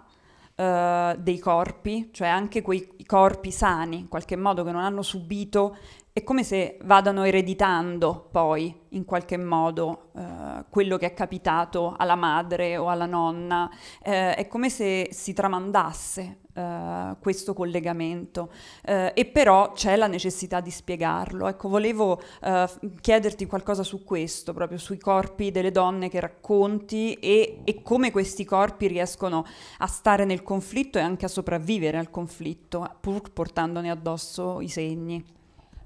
eh, dei corpi, cioè anche quei corpi sani, in qualche modo, che non hanno subito, è come se vadano ereditando poi, in qualche modo, eh, quello che è capitato alla madre o alla nonna, eh, è come se si tramandasse eh, questo collegamento eh, e però c'è la necessità di spiegarlo. Ecco, volevo eh, chiederti qualcosa su questo, proprio sui corpi delle donne che racconti e, e, come questi corpi riescono a stare nel conflitto e anche a sopravvivere al conflitto, pur portandone addosso i segni.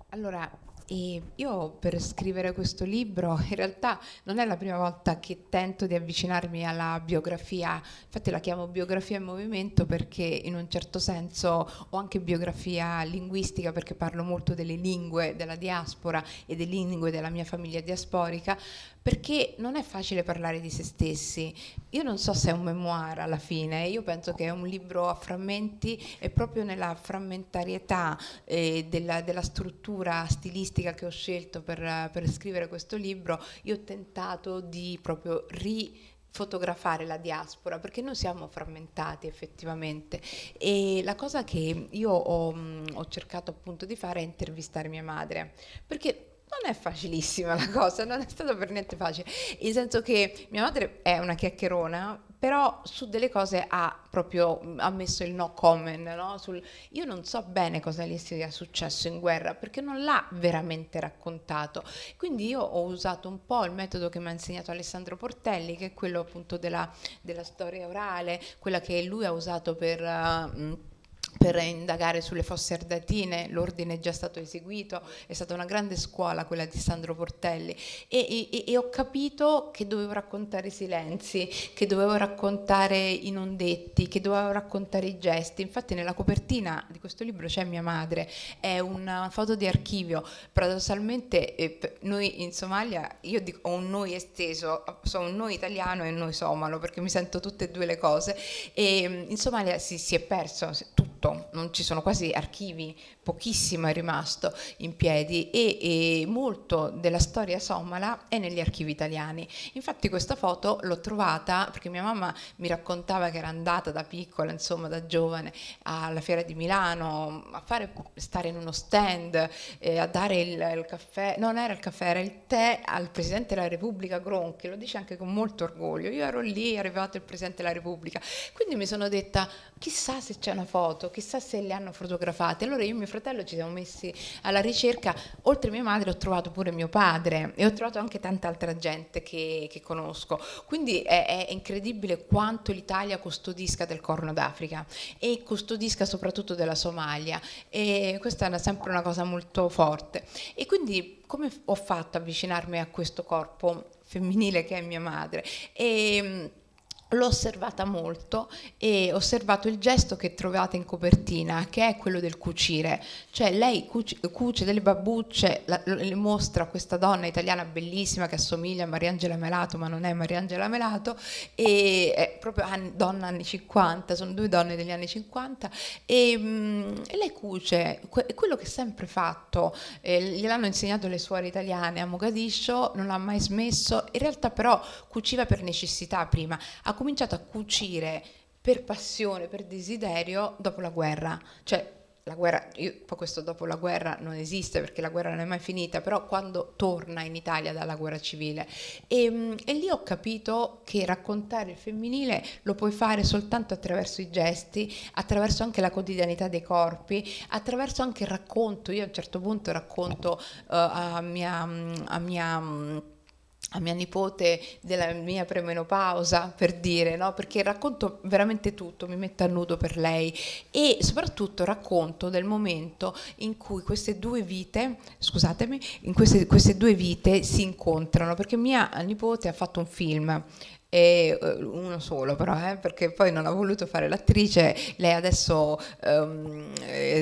Allora, e io per scrivere questo libro in realtà non è la prima volta che tento di avvicinarmi alla biografia, infatti la chiamo biografia in movimento perché in un certo senso ho anche biografia linguistica perché parlo molto delle lingue della diaspora e delle lingue della mia famiglia diasporica, perché non è facile parlare di se stessi. Io non so se è un memoir alla fine, io penso che è un libro a frammenti e proprio nella frammentarietà eh, della, della, struttura stilistica che ho scelto per, per scrivere questo libro, io ho tentato di proprio ri fotografare la diaspora perché noi siamo frammentati effettivamente e la cosa che io ho, mm, ho cercato appunto di fare è intervistare mia madre perché non è facilissima la cosa, non è stata per niente facile, nel senso che mia madre è una chiacchierona, però su delle cose ha proprio ha messo il no comment, no? Sul, io non so bene cosa gli sia successo in guerra perché non l'ha veramente raccontato. Quindi io ho usato un po' il metodo che mi ha insegnato Alessandro Portelli, che è quello appunto della, della storia orale, quella che lui ha usato per... Uh, per indagare sulle fosse ardatine, l'ordine è già stato eseguito, è stata una grande scuola quella di Sandro Portelli e, e, e ho capito che dovevo raccontare i silenzi, che dovevo raccontare i non detti, che dovevo raccontare i gesti, infatti nella copertina di questo libro c'è mia madre, è una foto di archivio, paradossalmente eh, noi in Somalia, io dico, un noi esteso, sono un noi italiano e un noi somalo perché mi sento tutte e due le cose e mm, in Somalia si, si è perso tutto tutto, non ci sono quasi archivi pochissimo è rimasto in piedi e, e, molto della storia somala è negli archivi italiani. Infatti questa foto l'ho trovata perché mia mamma mi raccontava che era andata da piccola, insomma da giovane, alla fiera di Milano a fare, stare in uno stand, eh, a dare il, il, caffè, non era il caffè, era il tè al Presidente della Repubblica Gronchi, lo dice anche con molto orgoglio. Io ero lì, è arrivato il Presidente della Repubblica, quindi mi sono detta chissà se c'è una foto, chissà se le hanno fotografate. Allora io mi fratello ci siamo messi alla ricerca, oltre mia madre ho trovato pure mio padre e ho trovato anche tanta altra gente che, che conosco, quindi è, è, incredibile quanto l'Italia custodisca del Corno d'Africa e custodisca soprattutto della Somalia e questa è una, sempre una cosa molto forte e quindi come ho fatto avvicinarmi a questo corpo femminile che è mia madre? E, ehm, L'ho osservata molto e ho osservato il gesto che trovate in copertina, che è quello del cucire. Cioè lei cuce, cuce delle babbucce, la, le mostra questa donna italiana bellissima che assomiglia a Mariangela Melato, ma non è Mariangela Melato, e è proprio donna anni 50, sono due donne degli anni 50, e, mh, mm, e lei cuce, que, quello che ha sempre fatto, eh, gliel'hanno insegnato le suore italiane a Mogadiscio, non l'ha mai smesso, in realtà però cuciva per necessità prima. Ha cominciato a cucire per passione, per desiderio, dopo la guerra. Cioè, la guerra, io, poi questo dopo la guerra non esiste perché la guerra non è mai finita, però quando torna in Italia dalla guerra civile. E, ehm, e, lì ho capito che raccontare il femminile lo puoi fare soltanto attraverso i gesti, attraverso anche la quotidianità dei corpi, attraverso anche il racconto. Io a un certo punto racconto uh, a mia... A mia a mia nipote della mia premenopausa, per dire, no? perché racconto veramente tutto, mi metto a nudo per lei e soprattutto racconto del momento in cui queste due vite, scusatemi, in queste, queste due vite si incontrano, perché mia nipote ha fatto un film e eh, uno solo però, eh, perché poi non ha voluto fare l'attrice, lei adesso um,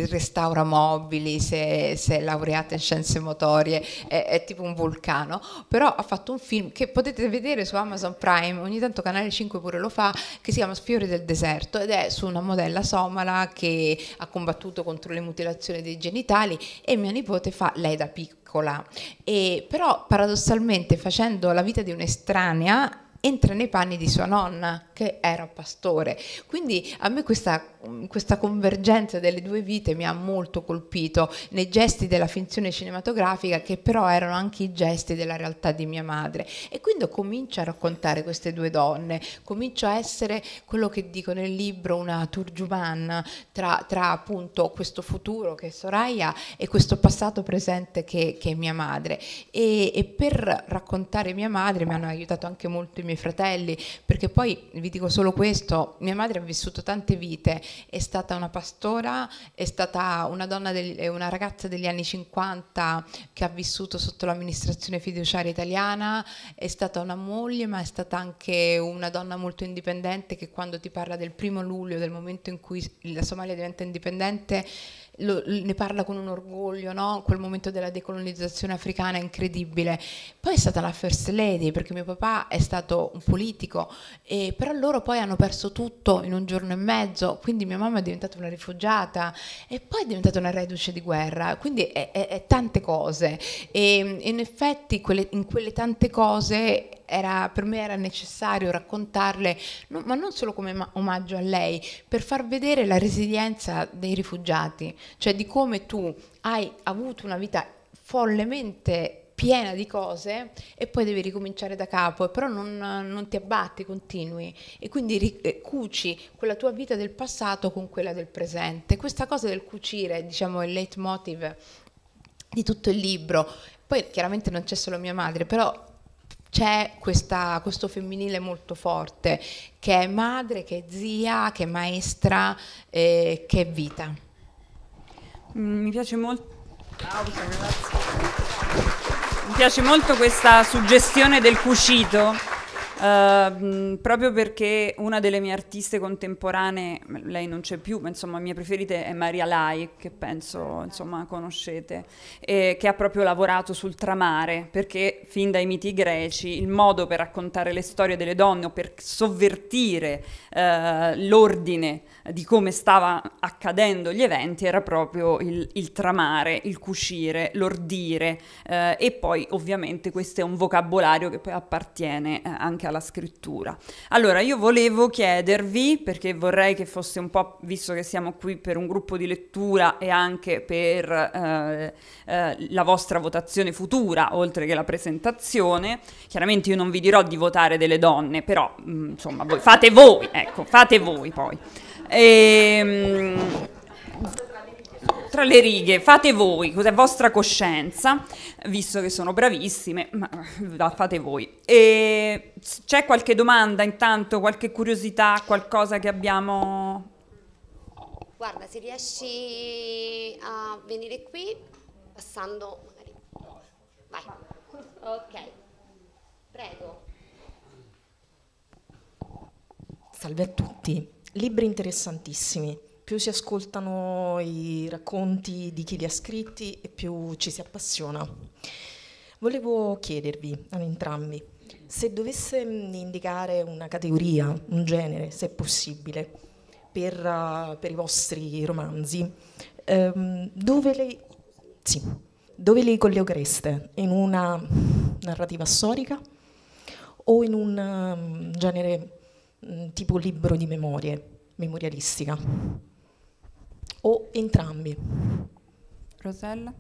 restaura mobili, se, se, è laureata in scienze motorie, è, è, tipo un vulcano, però ha fatto un film che potete vedere su Amazon Prime, ogni tanto Canale 5 pure lo fa, che si chiama Sfiori del deserto ed è su una modella somala che ha combattuto contro le mutilazioni dei genitali e mia nipote fa lei da piccola. E però paradossalmente facendo la vita di un'estranea entra nei panni di sua nonna che era pastore. Quindi a me questa, mm, questa convergenza delle due vite mi ha molto colpito nei gesti della finzione cinematografica che però erano anche i gesti della realtà di mia madre. E quindi comincio a raccontare queste due donne, comincio a essere quello che dico nel libro una turgiuman tra, tra appunto questo futuro che è Soraya e questo passato presente che, che è mia madre. E, e per raccontare mia madre mi hanno aiutato anche molto i miei fratelli perché poi vi dico solo questo, mia madre ha vissuto tante vite, è stata una pastora, è stata una, donna del, una ragazza degli anni 50 che ha vissuto sotto l'amministrazione fiduciaria italiana, è stata una moglie ma è stata anche una donna molto indipendente che quando ti parla del primo luglio, del momento in cui la Somalia diventa indipendente, lo, ne parla con un orgoglio, no? quel momento della decolonizzazione africana incredibile. Poi è stata la First Lady, perché mio papà è stato un politico, e, però loro poi hanno perso tutto in un giorno e mezzo, quindi mia mamma è diventata una rifugiata e poi è diventata una reduce di guerra, quindi è, è, è tante cose. E in effetti quelle, in quelle tante cose era, per me era necessario raccontarle, no, ma non solo come ma- omaggio a lei, per far vedere la resilienza dei rifugiati, cioè di come tu hai avuto una vita follemente piena di cose e poi devi ricominciare da capo, però non, non ti abbatti, continui e quindi eh, cuci quella tua vita del passato con quella del presente. Questa cosa del cucire, diciamo, è il leitmotiv di tutto il libro. Poi chiaramente non c'è solo mia madre, però c'è questo femminile molto forte che è madre, che è zia, che è maestra, eh, che è vita. Mm, mi piace molto. Mi piace molto questa suggestione del cucito Ehm, proprio perché una delle mie artiste contemporanee, lei non c'è più, ma insomma, mia preferita è Maria Lai, che penso insomma conoscete, eh, che ha proprio lavorato sul tramare, perché fin dai miti greci il modo per raccontare le storie delle donne o per sovvertire uh, l'ordine di come stava accadendo gli eventi era proprio il, il tramare, il cucire, l'ordire eh, e poi ovviamente questo è un vocabolario che poi appartiene eh, anche alla scrittura. Allora io volevo chiedervi, perché vorrei che fosse un po', visto che siamo qui per un gruppo di lettura e anche per eh, eh la vostra votazione futura, oltre che la presentazione, chiaramente io non vi dirò di votare delle donne, però mh, mm, insomma voi, fate voi, ecco, fate voi poi. E, ehm, tra le righe, fate voi, cos'è vostra coscienza, visto che sono bravissime, ma fate voi. E c'è qualche domanda intanto, qualche curiosità, qualcosa che abbiamo... Guarda, se riesci a venire qui, passando magari... Vai. Ok, prego. Salve a tutti libri interessantissimi. Più si ascoltano i racconti di chi li ha scritti e più ci si appassiona. Volevo chiedervi ad entrambi se dovesse mm, indicare una categoria, un genere, se possibile, per, uh, per i vostri romanzi, ehm, dove, li, sì, dove li collochereste? In una narrativa storica o in un um, genere Mm, tipo libro di memorie, memorialistica, o entrambi. Rosella?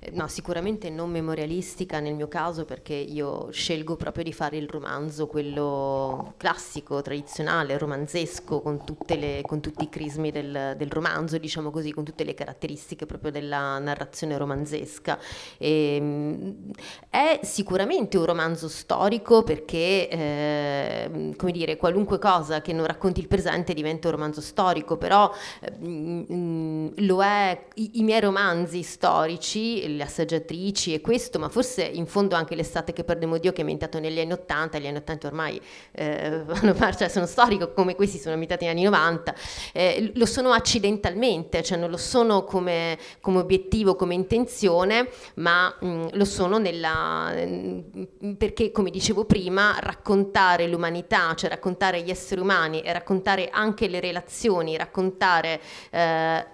Eh, no, sicuramente non memorialistica nel mio caso perché io scelgo proprio di fare il romanzo, quello classico, tradizionale, romanzesco, con, le, con tutti i crismi del, del, romanzo, diciamo così, con tutte le caratteristiche proprio della narrazione romanzesca. E, ehm, è sicuramente un romanzo storico perché, eh, come dire, qualunque cosa che non racconti il presente diventa un romanzo storico, però eh, mh, mm, lo è, i, i miei romanzi storici le assaggiatrici e questo, ma forse in fondo anche l'estate che perdemo Dio che è ambientato negli anni 80, gli anni 80 ormai eh, cioè sono storico come questi sono ambientati negli anni 90, eh, lo sono accidentalmente, cioè non lo sono come, come obiettivo, come intenzione, ma mh, mm, lo sono nella, mh, mm, perché come dicevo prima raccontare l'umanità, cioè raccontare gli esseri umani e raccontare anche le relazioni, raccontare eh,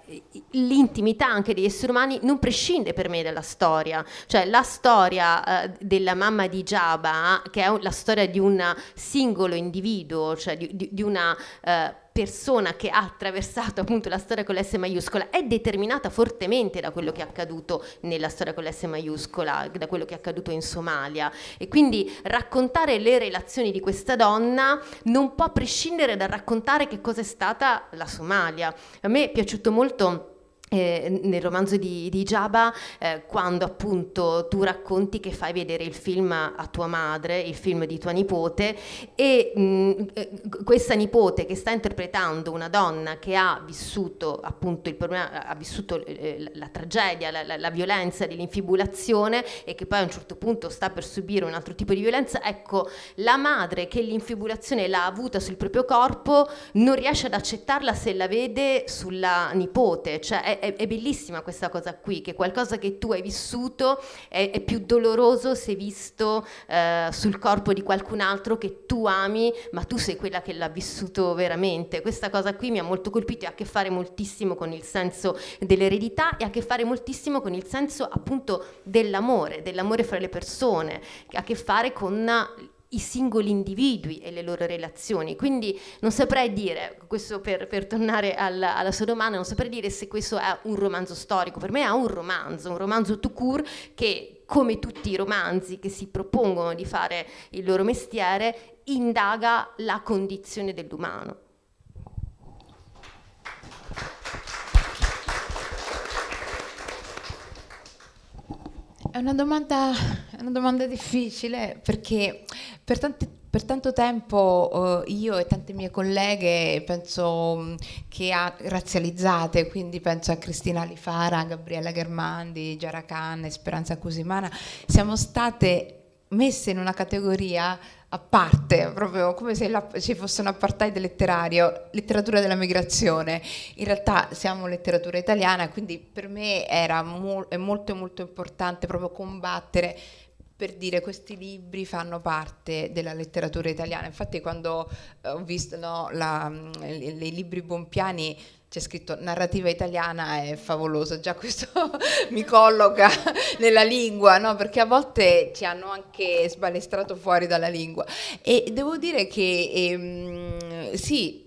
l'intimità anche degli esseri umani non prescinde per me della storia, cioè la storia eh, della mamma di Giaba, che è la storia di un singolo individuo, cioè di, di, di una eh, persona che ha attraversato appunto la storia con l'S maiuscola è determinata fortemente da quello che è accaduto nella storia con l'S maiuscola, da quello che è accaduto in Somalia e quindi raccontare le relazioni di questa donna non può prescindere dal raccontare che cosa è stata la Somalia. A me è piaciuto molto eh, nel romanzo di, di Giaba, eh, quando appunto tu racconti che fai vedere il film a tua madre, il film di tua nipote, e mh, mm, eh, questa nipote che sta interpretando una donna che ha vissuto appunto il problema, ha vissuto eh, eh, la, la tragedia, la, la, la, violenza dell'infibulazione e che poi a un certo punto sta per subire un altro tipo di violenza, ecco, la madre che l'infibulazione l'ha avuta sul proprio corpo non riesce ad accettarla se la vede sulla nipote, cioè è è, è, bellissima questa cosa qui, che qualcosa che tu hai vissuto è, è più doloroso se visto eh, sul corpo di qualcun altro che tu ami, ma tu sei quella che l'ha vissuto veramente. Questa cosa qui mi ha molto colpito e ha a che fare moltissimo con il senso dell'eredità e ha a che fare moltissimo con il senso appunto dell'amore, dell'amore fra le persone, che ha a che fare con i singoli individui e le loro relazioni. Quindi non saprei dire, questo per, per tornare alla, alla, sua domanda, non saprei dire se questo è un romanzo storico, per me è un romanzo, un romanzo tout court che come tutti i romanzi che si propongono di fare il loro mestiere, indaga la condizione dell'umano. È una domanda, è una domanda difficile perché per tanti per tanto tempo eh, io e tante mie colleghe penso mm, che a, razzializzate, quindi penso a Cristina Lifara, Gabriella Germandi, Giara Canne, Speranza Cusimana, siamo state messe in una categoria a parte, proprio come se ci fosse un apartheid letterario, letteratura della migrazione. In realtà siamo letteratura italiana, quindi per me era mo- molto molto importante proprio combattere per dire questi libri fanno parte della letteratura italiana. Infatti quando eh, ho visto no, la, mm, le, i libri Bompiani c'è scritto narrativa italiana è favolosa, già questo mi colloca nella lingua, no? perché a volte ci hanno anche sbalestrato fuori dalla lingua. E devo dire che ehm, sì,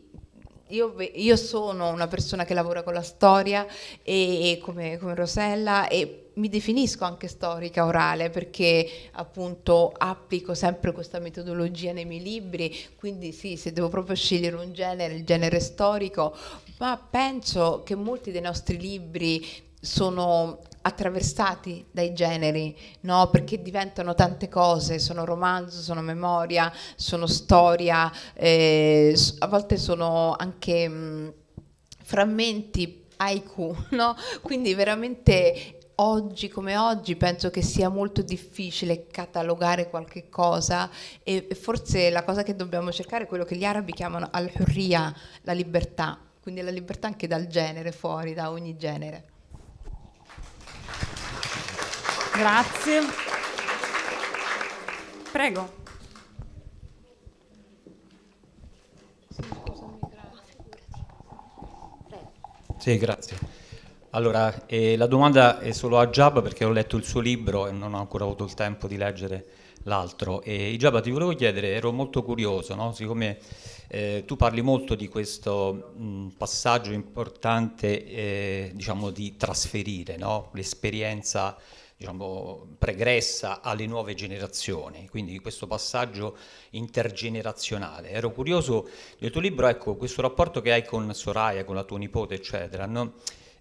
io, io, sono una persona che lavora con la storia e, e come, come, Rosella e mi definisco anche storica orale perché appunto applico sempre questa metodologia nei miei libri, quindi sì, se devo proprio scegliere un genere, il genere storico, ma penso che molti dei nostri libri sono attraversati dai generi, no? perché diventano tante cose, sono romanzo, sono memoria, sono storia, eh, a volte sono anche mh, mm, frammenti haiku, no? quindi veramente oggi come oggi penso che sia molto difficile catalogare qualche cosa e forse la cosa che dobbiamo cercare è quello che gli arabi chiamano al-hurriya, la libertà, quindi la libertà anche dal genere fuori, da ogni genere. Grazie. Prego. Sì, grazie. Allora, eh, la domanda è solo a Giaba perché ho letto il suo libro e non ho ancora avuto il tempo di leggere l'altro. E Giaba ti volevo chiedere, ero molto curioso, no? siccome eh, tu parli molto di questo mh, passaggio importante eh, diciamo, di trasferire no? l'esperienza diciamo, pregressa alle nuove generazioni, quindi questo passaggio intergenerazionale. Ero curioso del tuo libro, ecco, questo rapporto che hai con Soraya, con la tua nipote, eccetera. No?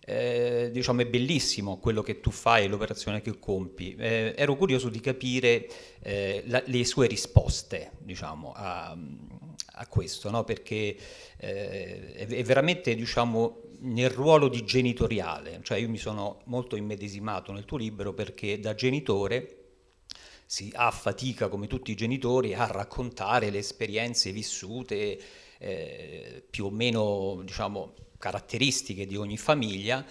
Eh, diciamo è bellissimo quello che tu fai, l'operazione che compi. Eh, ero curioso di capire eh, la, le sue risposte, diciamo, a, a questo, no? perché eh, è, è, veramente diciamo, nel ruolo di genitoriale, cioè io mi sono molto immedesimato nel tuo libro perché da genitore si ha fatica, come tutti i genitori, a raccontare le esperienze vissute, eh, più o meno diciamo, caratteristiche di ogni famiglia,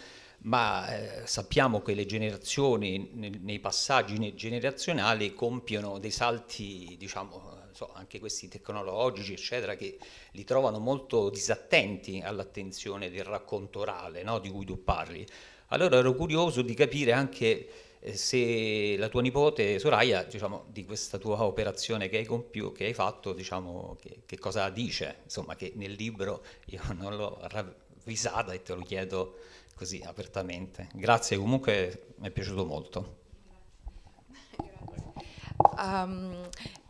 ma eh, sappiamo che le generazioni nei passaggi generazionali compiono dei salti diciamo, so, anche questi tecnologici, eccetera, che li trovano molto disattenti all'attenzione del racconto orale no, di cui tu parli. Allora ero curioso di capire anche eh, se la tua nipote Soraya, diciamo, di questa tua operazione che hai, compiuto, che hai fatto, diciamo, che, che, cosa dice, insomma, che nel libro io non l'ho ravvisata e te lo chiedo così apertamente. Grazie comunque, mi è piaciuto molto um,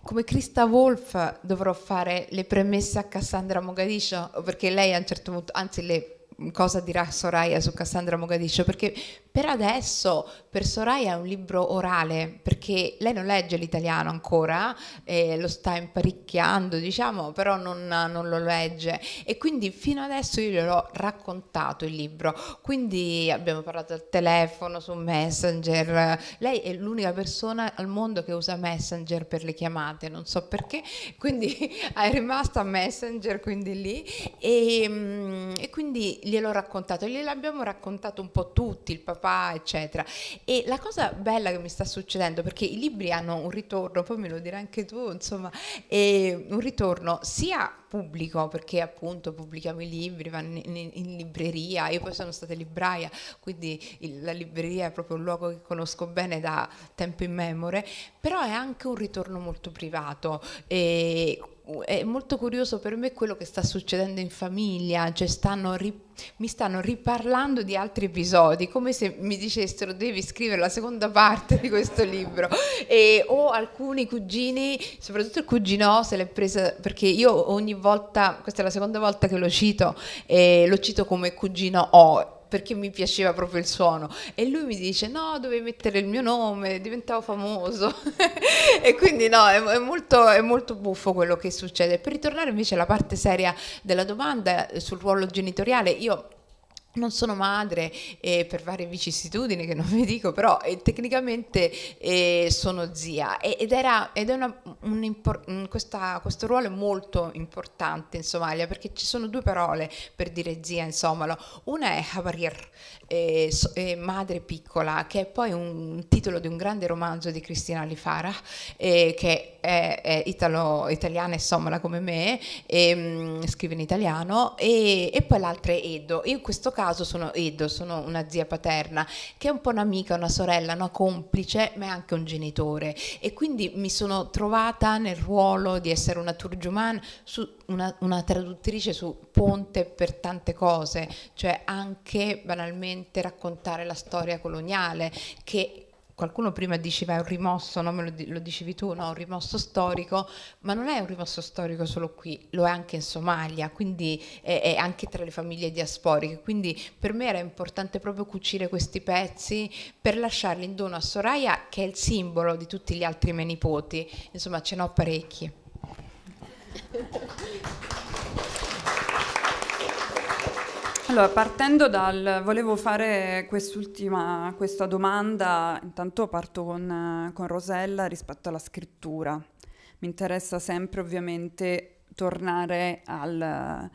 come Krista Wolf dovrò fare le premesse a Cassandra Mogadiscio perché lei a un certo punto, anzi le cosa dirà Soraya su Cassandra Mogadiscio perché per adesso, per Soraya è un libro orale, perché lei non legge l'italiano ancora, eh, lo sta imparicchiando, diciamo, però non, non, lo legge. E quindi fino adesso io gliel'ho raccontato il libro. Quindi abbiamo parlato al telefono, su Messenger. Lei è l'unica persona al mondo che usa Messenger per le chiamate, non so perché. Quindi è rimasta Messenger, quindi lì. E, mm, e quindi gliel'ho raccontato, gliel'abbiamo raccontato un po' tutti, il papà papà, eccetera. E la cosa bella che mi sta succedendo, perché i libri hanno un ritorno, poi me lo dirà anche tu, insomma, un ritorno sia pubblico, perché appunto pubblichiamo i libri, vanno in, in libreria, io poi sono stata libraia, quindi il, la libreria è proprio un luogo che conosco bene da tempo in memore, però è anche un ritorno molto privato. E è molto curioso per me quello che sta succedendo in famiglia, cioè stanno ri, mi stanno riparlando di altri episodi, come se mi dicessero devi scrivere la seconda parte di questo libro. E ho alcuni cugini, soprattutto il cugino se l'è presa, perché io ogni volta, questa è la seconda volta che lo cito, eh, lo cito come cugino O, perché mi piaceva proprio il suono e lui mi dice no dovevi mettere il mio nome diventavo famoso e quindi no è, è, molto, è molto buffo quello che succede per ritornare invece alla parte seria della domanda eh, sul ruolo genitoriale io non sono madre eh, per varie vicissitudini che non vi dico, però eh, tecnicamente eh, sono zia ed, era, ed è una, un impor- questa, questo ruolo è molto importante in Somalia perché ci sono due parole per dire zia in somalo, una è Habarir, so, madre piccola, che è poi un, titolo di un grande romanzo di Cristina Ali Farah, che è, è italo, italiana e somala come me, e, mh, mm, scrive in italiano, e, e, poi l'altra è Edo. Io in questo caso sono Edo, sono una zia paterna, che è un po' un'amica, una sorella, una complice, ma è anche un genitore. E quindi mi sono trovata nel ruolo di essere una turgiuman, una, una traduttrice su ponte per tante cose, cioè anche banalmente raccontare la storia coloniale, che qualcuno prima diceva è un rimosso, no? lo, lo, dicevi tu, no? un rimosso storico, ma non è un rimosso storico solo qui, lo è anche in Somalia, quindi è, è anche tra le famiglie diasporiche, quindi per me era importante proprio cucire questi pezzi per lasciarli in dono a Soraya che è il simbolo di tutti gli altri miei nipoti, insomma ce n'ho parecchi. Allora, partendo dal... volevo fare quest'ultima questa domanda, intanto parto con, con Rosella rispetto alla scrittura. Mi interessa sempre ovviamente tornare al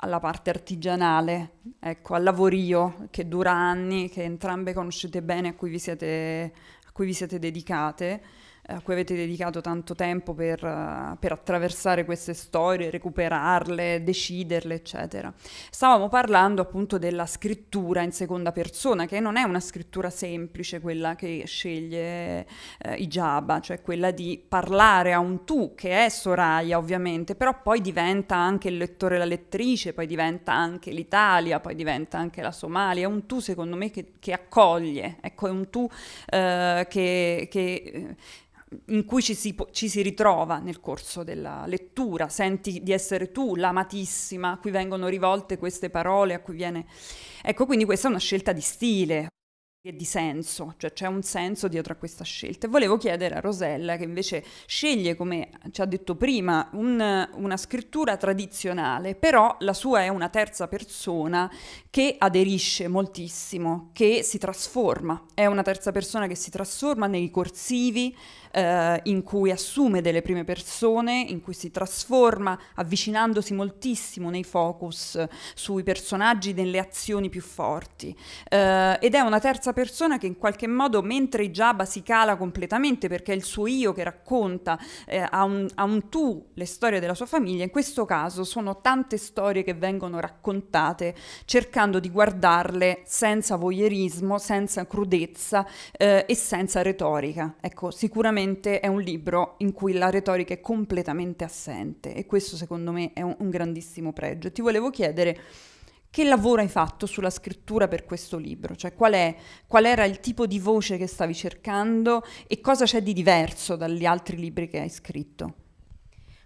alla parte artigianale, ecco, al lavorio che dura anni, che entrambe conoscete bene, a cui vi siete, a cui vi siete dedicate a cui avete dedicato tanto tempo per, eh, per, attraversare queste storie, recuperarle, deciderle, eccetera. Stavamo parlando appunto della scrittura in seconda persona, che non è una scrittura semplice quella che sceglie eh, Ijaba, cioè quella di parlare a un tu, che è Soraya ovviamente, però poi diventa anche il lettore e la lettrice, poi diventa anche l'Italia, poi diventa anche la Somalia, è un tu secondo me che, che accoglie, ecco, è un tu eh, che, che eh, in cui ci si, ci si, ritrova nel corso della lettura, senti di essere tu l'amatissima, a cui vengono rivolte queste parole, a cui viene... Ecco, quindi questa è una scelta di stile e di senso, cioè c'è un senso dietro a questa scelta. E volevo chiedere a Rosella, che invece sceglie, come ci ha detto prima, un, una scrittura tradizionale, però la sua è una terza persona che aderisce moltissimo, che si trasforma, è una terza persona che si trasforma nei corsivi, eh, in cui assume delle prime persone, in cui si trasforma avvicinandosi moltissimo nei focus eh, sui personaggi, nelle azioni più forti. Eh, ed è una terza persona che in qualche modo, mentre Jabba si cala completamente perché è il suo io che racconta eh, a, un, a un tu le storie della sua famiglia, in questo caso sono tante storie che vengono raccontate cercando di guardarle senza voyeurismo, senza crudezza eh, e senza retorica. Ecco, sicuramente sicuramente è un libro in cui la retorica è completamente assente e questo secondo me è un, un grandissimo pregio. Ti volevo chiedere che lavoro hai fatto sulla scrittura per questo libro? Cioè qual, è, qual, era il tipo di voce che stavi cercando e cosa c'è di diverso dagli altri libri che hai scritto?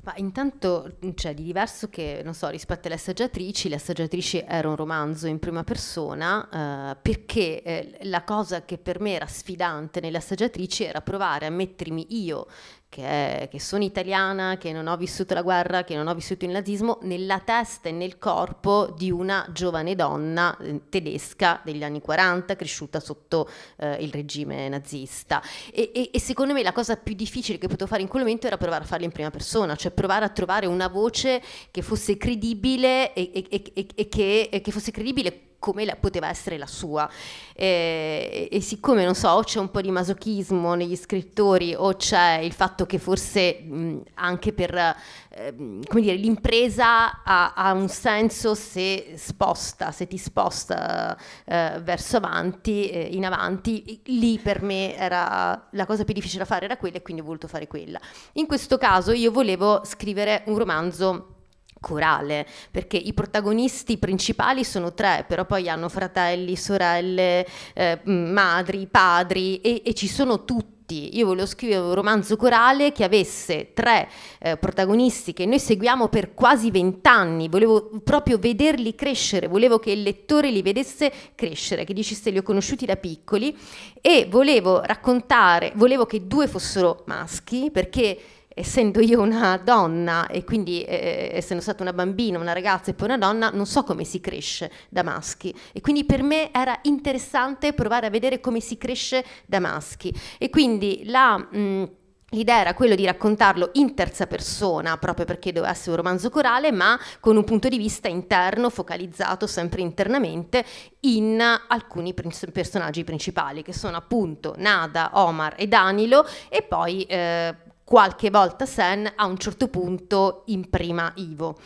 Ma intanto, mm, cioè, di diverso che, non so, rispetto alle assaggiatrici, le assaggiatrici era un romanzo in prima persona, eh, perché eh, la cosa che per me era sfidante nelle assaggiatrici era provare a mettermi io che, che, sono italiana, che non ho vissuto la guerra, che non ho vissuto il nazismo, nella testa e nel corpo di una giovane donna eh, tedesca degli anni 40, cresciuta sotto eh, il regime nazista. E, e, e, secondo me la cosa più difficile che potevo fare in quel momento era provare a farlo in prima persona, cioè provare a trovare una voce che fosse credibile e, e che, che fosse credibile come la, poteva essere la sua. Eh, e, e, siccome, non so, o c'è un po' di masochismo negli scrittori o c'è il fatto che forse mh, anche per, eh, come dire, l'impresa ha, ha, un senso se sposta, se ti sposta eh, verso avanti, eh, in avanti, lì per me era la cosa più difficile da fare era quella e quindi ho voluto fare quella. In questo caso io volevo scrivere un romanzo corale, perché i protagonisti principali sono tre, però poi hanno fratelli, sorelle, eh, madri, padri e, e ci sono tutti io volevo scrivere un romanzo corale che avesse tre eh, protagonisti che noi seguiamo per quasi vent'anni, volevo proprio vederli crescere, volevo che il lettore li vedesse crescere, che dicesse li ho conosciuti da piccoli e volevo raccontare, volevo che due fossero maschi perché essendo io una donna e quindi eh, eh, essendo stata una bambina, una ragazza e poi una donna, non so come si cresce da maschi e quindi per me era interessante provare a vedere come si cresce da maschi e quindi la... Mh, mm, L'idea era quello di raccontarlo in terza persona, proprio perché doveva essere un romanzo corale, ma con un punto di vista interno, focalizzato sempre internamente in alcuni personaggi principali, che sono appunto Nada, Omar e Danilo, e poi eh, qualche volta Sen a un certo punto in prima Ivo.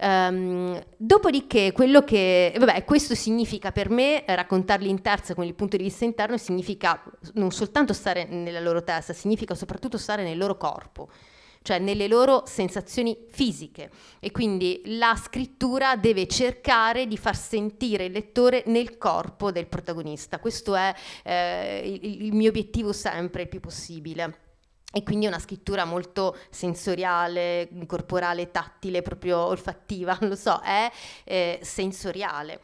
Um, dopodiché, quello che vabbè, questo significa per me raccontarli in terza con il punto di vista interno significa non soltanto stare nella loro testa, significa soprattutto stare nel loro corpo cioè nelle loro sensazioni fisiche e quindi la scrittura deve cercare di far sentire il lettore nel corpo del protagonista. Questo è eh, il, il mio obiettivo sempre il più possibile e quindi è una scrittura molto sensoriale, corporale, tattile, proprio olfattiva, non lo so, è eh, sensoriale.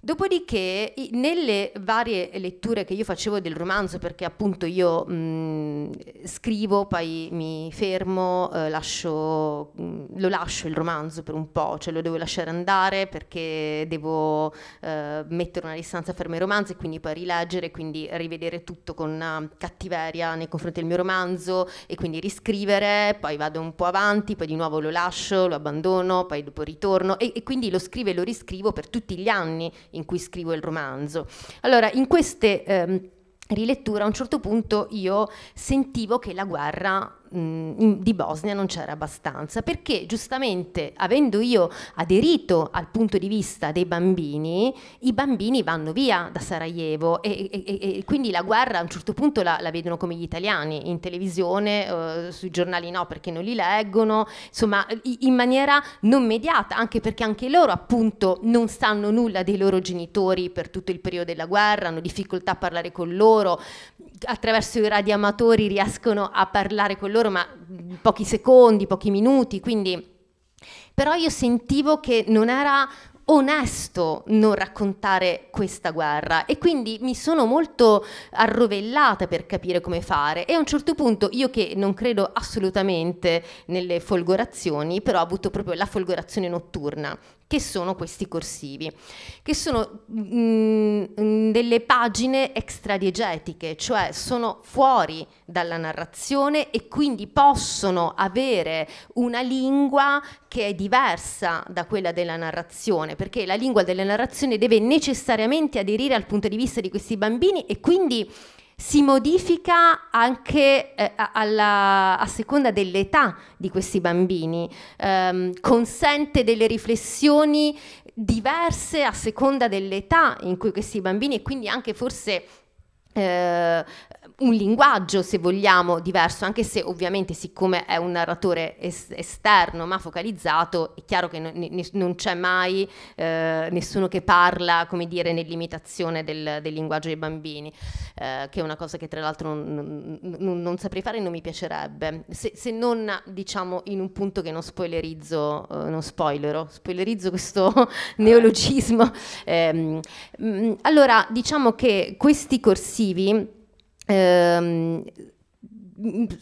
Dopodiché, nelle varie letture che io facevo del romanzo, perché appunto io mh, scrivo, poi mi fermo, eh, lascio, mh, lo lascio il romanzo per un po', cioè lo devo lasciare andare perché devo eh, mettere una distanza ferma ai romanzi, quindi poi rileggere, quindi rivedere tutto con eh, cattiveria nei confronti del mio romanzo e quindi riscrivere, poi vado un po' avanti, poi di nuovo lo lascio, lo abbandono, poi dopo ritorno e, e quindi lo scrivo e lo riscrivo per tutti gli anni in cui scrivo il romanzo. Allora, in queste... Ehm, rilettura a un certo punto io sentivo che la guerra mh, in, di Bosnia non c'era abbastanza, perché giustamente avendo io aderito al punto di vista dei bambini, i bambini vanno via da Sarajevo e, e, e quindi la guerra a un certo punto la, la vedono come gli italiani, in televisione, eh, sui giornali no perché non li leggono, insomma in maniera non mediata, anche perché anche loro appunto non sanno nulla dei loro genitori per tutto il periodo della guerra, hanno difficoltà a parlare con loro, attraverso i radioamatori riescono a parlare con loro, ma pochi secondi, pochi minuti, quindi... Però io sentivo che non era onesto non raccontare questa guerra e quindi mi sono molto arrovellata per capire come fare e a un certo punto io che non credo assolutamente nelle folgorazioni però ho avuto proprio la folgorazione notturna che sono questi corsivi, che sono mh, mm, mm, delle pagine extradiegetiche, cioè sono fuori dalla narrazione e quindi possono avere una lingua che è diversa da quella della narrazione, perché la lingua della narrazione deve necessariamente aderire al punto di vista di questi bambini e quindi si modifica anche eh, alla, a seconda dell'età di questi bambini, eh, consente delle riflessioni diverse a seconda dell'età in cui questi bambini e quindi anche forse eh, un linguaggio, se vogliamo, diverso, anche se ovviamente siccome è un narratore es- esterno ma focalizzato, è chiaro che no- ne- non c'è mai eh, nessuno che parla, come dire, nell'imitazione del, del linguaggio dei bambini, eh, che è una cosa che tra l'altro non, non, non saprei fare e non mi piacerebbe, se, se, non diciamo in un punto che non spoilerizzo, eh, non spoilero, spoilerizzo questo neologismo. Ehm, mm, allora, diciamo che questi corsivi ehm,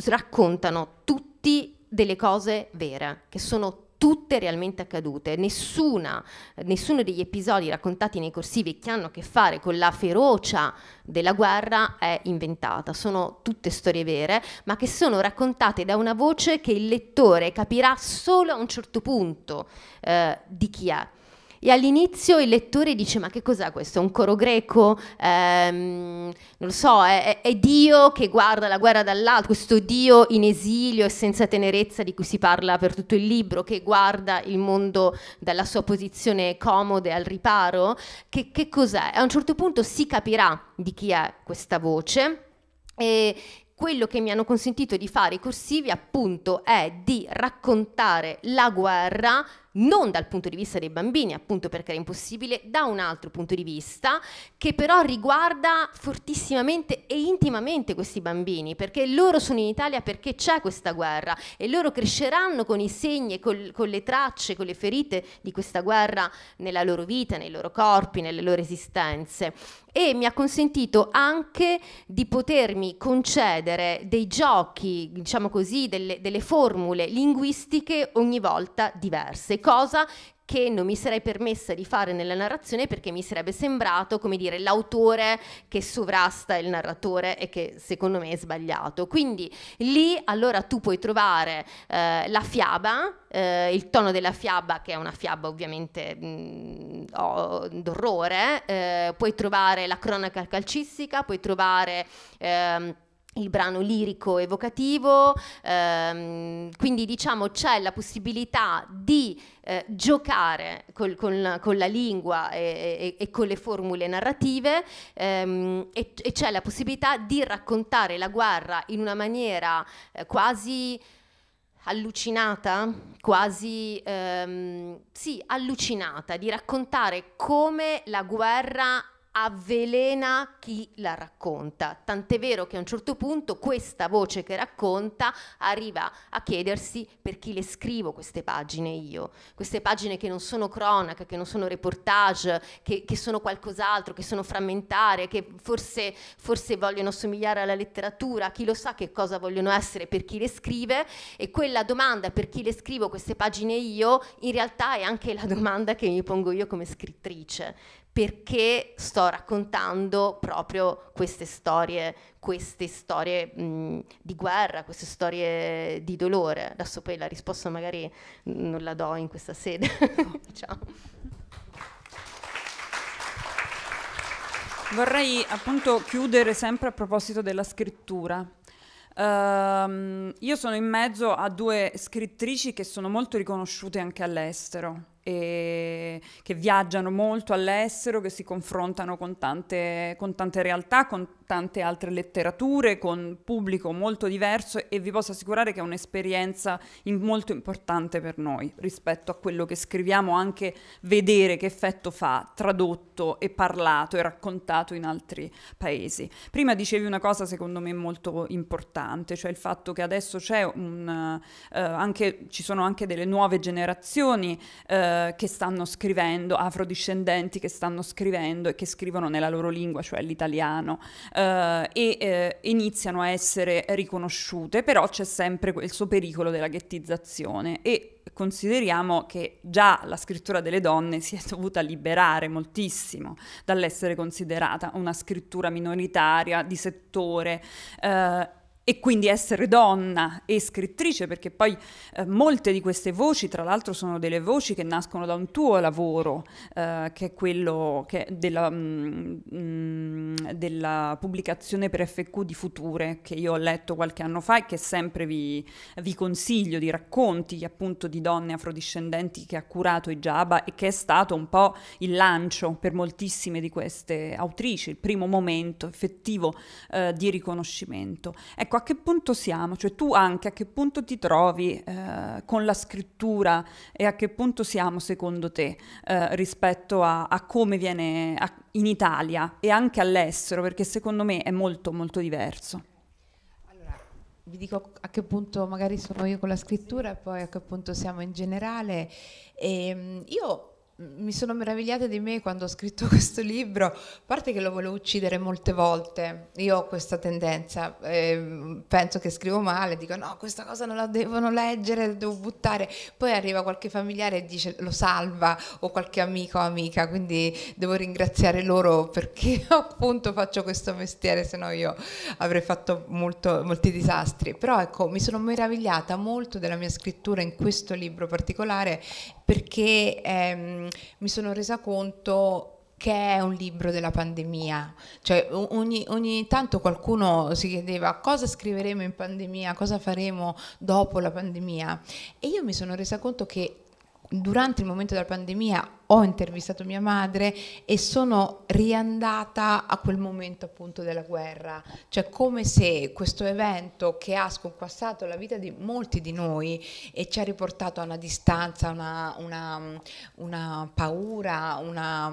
raccontano tutti delle cose vere, che sono tutte realmente accadute, Nessuna, nessuno degli episodi raccontati nei corsivi che hanno a che fare con la ferocia della guerra è inventata, sono tutte storie vere, ma che sono raccontate da una voce che il lettore capirà solo a un certo punto eh, di chi è e all'inizio il lettore dice ma che cos'è questo? È un coro greco? Ehm, non lo so, è, è, Dio che guarda la guerra dall'alto, questo Dio in esilio e senza tenerezza di cui si parla per tutto il libro, che guarda il mondo dalla sua posizione comoda e al riparo, che, che cos'è? A un certo punto si capirà di chi è questa voce. E, quello che mi hanno consentito di fare i corsivi appunto è di raccontare la guerra non dal punto di vista dei bambini, appunto perché era impossibile, da un altro punto di vista, che però riguarda fortissimamente e intimamente questi bambini, perché loro sono in Italia perché c'è questa guerra e loro cresceranno con i segni col, con le tracce, con le ferite di questa guerra nella loro vita, nei loro corpi, nelle loro esistenze. E mi ha consentito anche di potermi concedere dei giochi, diciamo così, delle, delle formule linguistiche ogni volta diverse cosa che non mi sarei permessa di fare nella narrazione perché mi sarebbe sembrato, come dire, l'autore che sovrasta il narratore e che secondo me è sbagliato. Quindi lì allora tu puoi trovare eh, la fiaba, eh, il tono della fiaba, che è una fiaba ovviamente mh, mm, oh, d'orrore, eh, puoi trovare la cronaca calcistica, puoi trovare... Ehm, il brano lirico evocativo, ehm, quindi diciamo c'è la possibilità di eh, giocare col, con, con, la lingua e, e, e, con le formule narrative ehm, e, e, c'è la possibilità di raccontare la guerra in una maniera eh, quasi allucinata, quasi ehm, sì, allucinata, di raccontare come la guerra avvelena chi la racconta. Tant'è vero che a un certo punto questa voce che racconta arriva a chiedersi per chi le scrivo queste pagine io, queste pagine che non sono cronaca, che non sono reportage, che, che sono qualcos'altro, che sono frammentare, che forse, forse vogliono somigliare alla letteratura, chi lo sa che cosa vogliono essere per chi le scrive e quella domanda per chi le scrivo queste pagine io in realtà è anche la domanda che mi pongo io come scrittrice, perché sto raccontando proprio queste storie, queste storie mh, di guerra, queste storie di dolore. Adesso poi la risposta magari non la do in questa sede. Ciao. Vorrei appunto chiudere sempre a proposito della scrittura. Uh, io sono in mezzo a due scrittrici che sono molto riconosciute anche all'estero eh, che viaggiano molto all'estero, che si confrontano con tante, con tante realtà, con tante altre letterature, con pubblico molto diverso e vi posso assicurare che è un'esperienza in, molto importante per noi rispetto a quello che scriviamo, anche vedere che effetto fa tradotto e parlato e raccontato in altri paesi. Prima dicevi una cosa secondo me molto importante, cioè il fatto che adesso un, eh, anche, ci sono anche delle nuove generazioni eh, eh, che stanno scrivendo, afrodiscendenti che stanno scrivendo e che scrivono nella loro lingua, cioè l'italiano, eh, e eh, iniziano a essere riconosciute, però c'è sempre suo pericolo della ghettizzazione e consideriamo che già la scrittura delle donne si è dovuta liberare moltissimo dall'essere considerata una scrittura minoritaria, di settore, eh, e quindi essere donna e scrittrice, perché poi eh, molte di queste voci, tra l'altro, sono delle voci che nascono da un tuo lavoro, eh, che è quello che è della, mh, mm, mm, della, pubblicazione per FQ di Future, che io ho letto qualche anno fa e che sempre vi, vi consiglio, di racconti appunto di donne afrodiscendenti che ha curato Ijaba e che è stato un po' il lancio per moltissime di queste autrici, il primo momento effettivo eh, di riconoscimento. Ecco, ecco, a che punto siamo? Cioè tu anche a che punto ti trovi eh, con la scrittura e a che punto siamo secondo te eh, rispetto a, a, come viene a, in Italia e anche all'estero? Perché secondo me è molto molto diverso. Allora, vi dico a che punto magari sono io con la scrittura e poi a che punto siamo in generale. E, ehm, io mi sono meravigliata di me quando ho scritto questo libro, a parte che lo volevo uccidere molte volte, io ho questa tendenza, eh, penso che scrivo male, dico no, questa cosa non la devono leggere, la devo buttare, poi arriva qualche familiare e dice lo salva o qualche amico o amica, quindi devo ringraziare loro perché appunto faccio questo mestiere, se no io avrei fatto molto, molti disastri, però ecco, mi sono meravigliata molto della mia scrittura in questo libro particolare perché ehm, mi sono resa conto che è un libro della pandemia, cioè ogni, ogni, tanto qualcuno si chiedeva cosa scriveremo in pandemia, cosa faremo dopo la pandemia e io mi sono resa conto che durante il momento della pandemia ho intervistato mia madre e sono riandata a quel momento appunto della guerra, cioè come se questo evento che ha sconquassato la vita di molti di noi e ci ha riportato a una distanza, una, una, una paura, una,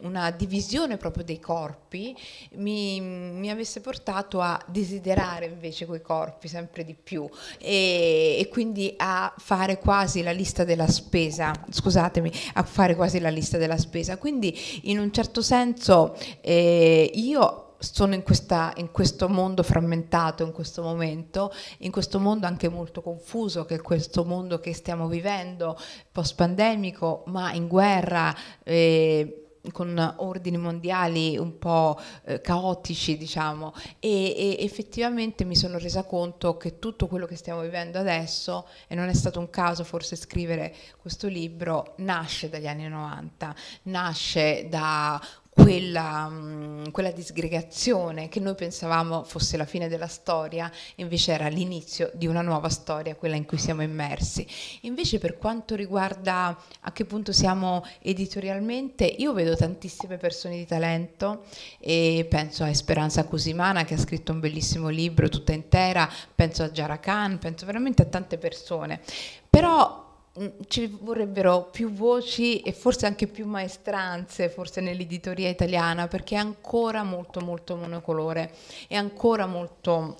una, divisione proprio dei corpi, mi, mi, avesse portato a desiderare invece quei corpi sempre di più e, e quindi a fare quasi la lista della spesa, scusatemi, a fare fare quasi la lista della spesa. Quindi in un certo senso eh, io sono in, questa, in, questo mondo frammentato in questo momento, in questo mondo anche molto confuso, che è questo mondo che stiamo vivendo post pandemico, ma in guerra. Eh, con ordini mondiali un po' eh, caotici, diciamo, e, e, effettivamente mi sono resa conto che tutto quello che stiamo vivendo adesso, e non è stato un caso forse scrivere questo libro, nasce dagli anni 90, nasce da quella, mm, quella disgregazione che noi pensavamo fosse la fine della storia, invece era l'inizio di una nuova storia, quella in cui siamo immersi. Invece per quanto riguarda a che punto siamo editorialmente, io vedo tantissime persone di talento e penso a Esperanza Cusimana che ha scritto un bellissimo libro tutta intera, penso a Jara Khan, penso veramente a tante persone. Però Mm, ci vorrebbero più voci e forse anche più maestranze, forse nell'editoria italiana, perché è ancora molto molto monocolore, è ancora molto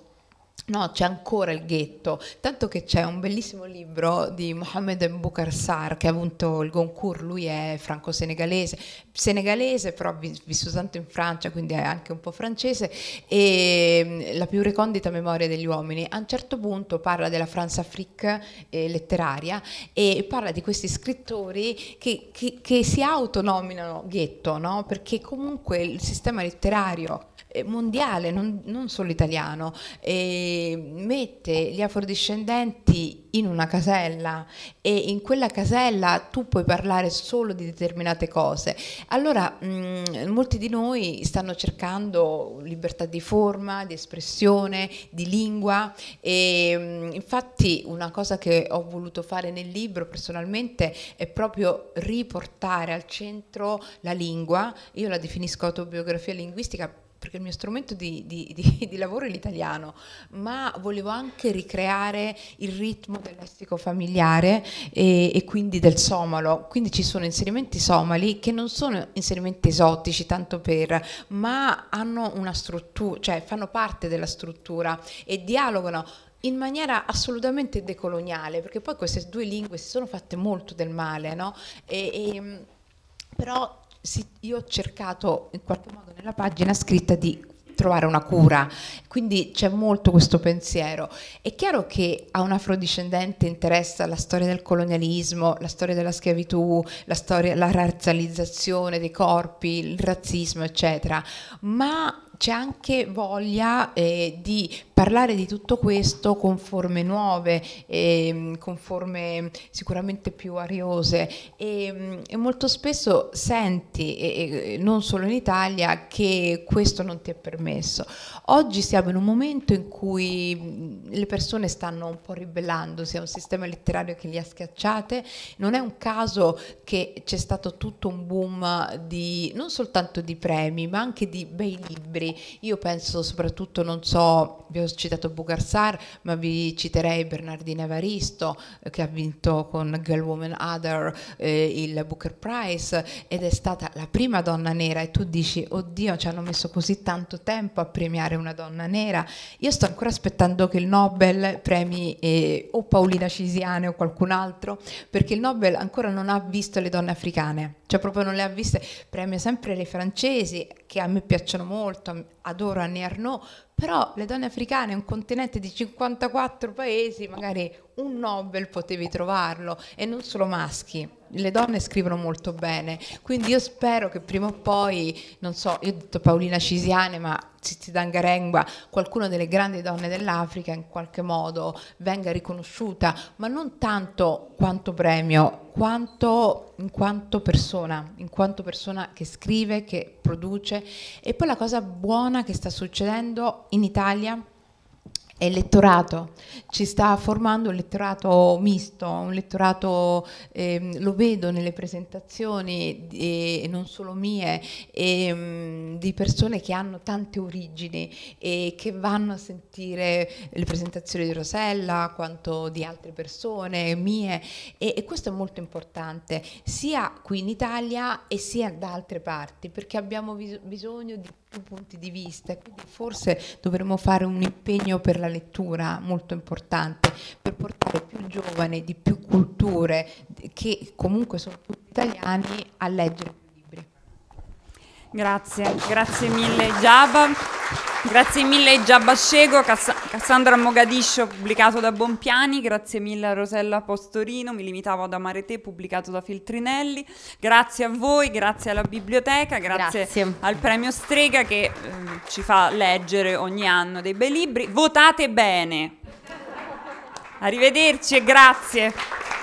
No, c'è ancora il ghetto, tanto che c'è un bellissimo libro di Mohamed Mboukarsar che ha avuto il Goncourt, lui è franco-senegalese, senegalese però vissuto tanto in Francia, quindi è anche un po' francese, e mm, la più recondita memoria degli uomini. A un certo punto parla della France Afrique eh, letteraria e parla di questi scrittori che, che, che si autonominano ghetto, no? perché comunque il sistema letterario eh, mondiale, non, non solo italiano, eh, mette gli afrodiscendenti in una casella e in quella casella tu puoi parlare solo di determinate cose. Allora mh, mm, molti di noi stanno cercando libertà di forma, di espressione, di lingua e mh, mm, infatti una cosa che ho voluto fare nel libro personalmente è proprio riportare al centro la lingua, io la definisco autobiografia linguistica perché il mio strumento di, di, di, di, lavoro è l'italiano, ma volevo anche ricreare il ritmo del lessico familiare e, e, quindi del somalo. Quindi ci sono inserimenti somali che non sono inserimenti esotici, tanto per, ma hanno una struttura, cioè fanno parte della struttura e dialogano in maniera assolutamente decoloniale, perché poi queste due lingue si sono fatte molto del male, no? E, e, però sì, io ho cercato in qualche modo nella pagina scritta di trovare una cura, quindi c'è molto questo pensiero. È chiaro che a un afrodiscendente interessa la storia del colonialismo, la storia della schiavitù, la, storia, la razzializzazione dei corpi, il razzismo, eccetera, ma c'è anche voglia eh, di parlare di tutto questo con forme nuove, eh, con forme sicuramente più ariose e, mm, e molto spesso senti, e, e non solo in Italia, che questo non ti è permesso. Oggi siamo in un momento in cui mm, le persone stanno un po' ribellandosi a un sistema letterario che li ha schiacciate, non è un caso che c'è stato tutto un boom di, non soltanto di premi, ma anche di bei libri esteri. Io penso soprattutto, non so, vi ho citato Bugarsar, ma vi citerei Bernardine Evaristo eh, che ha vinto con Girl Woman Other eh, il Booker Prize ed è stata la prima donna nera e tu dici, oddio, ci hanno messo così tanto tempo a premiare una donna nera. Io sto ancora aspettando che il Nobel premi eh, o Paolina Cisiane o qualcun altro, perché il Nobel ancora non ha visto le donne africane, cioè proprio non le ha viste, premia sempre le francesi che a me piacciono molto, adoro Annie Arnaud però le donne africane, un continente di 54 paesi, magari un Nobel potevi trovarlo e non solo maschi. Le donne scrivono molto bene, quindi io spero che prima o poi, non so, io ho detto Paolina Cisiane, ma Zizi Dangarengua, qualcuna delle grandi donne dell'Africa in qualche modo venga riconosciuta, ma non tanto quanto premio, quanto in quanto persona, in quanto persona che scrive, che produce. E poi la cosa buona che sta succedendo in Italia è lettorato, ci sta formando un lettorato misto, un lettorato, ehm, lo vedo nelle presentazioni, e non solo mie, e, ehm, mh, di persone che hanno tante origini e che vanno a sentire le presentazioni di Rosella, quanto di altre persone, mie, e, e questo è molto importante, sia qui in Italia e sia da altre parti, perché abbiamo bisogno di punti di vista, quindi forse dovremmo fare un impegno per la lettura molto importante, per portare più giovani di più culture che comunque sono tutti italiani a leggere Grazie, grazie mille Giaba, grazie mille Giaba Scego, Cass- Cassandra Mogadiscio pubblicato da Bompiani, grazie mille a Rosella Postorino, mi limitavo ad amare te pubblicato da Filtrinelli, grazie a voi, grazie alla biblioteca, grazie, grazie. al premio Strega che eh, ci fa leggere ogni anno dei bei libri, votate bene, arrivederci e grazie.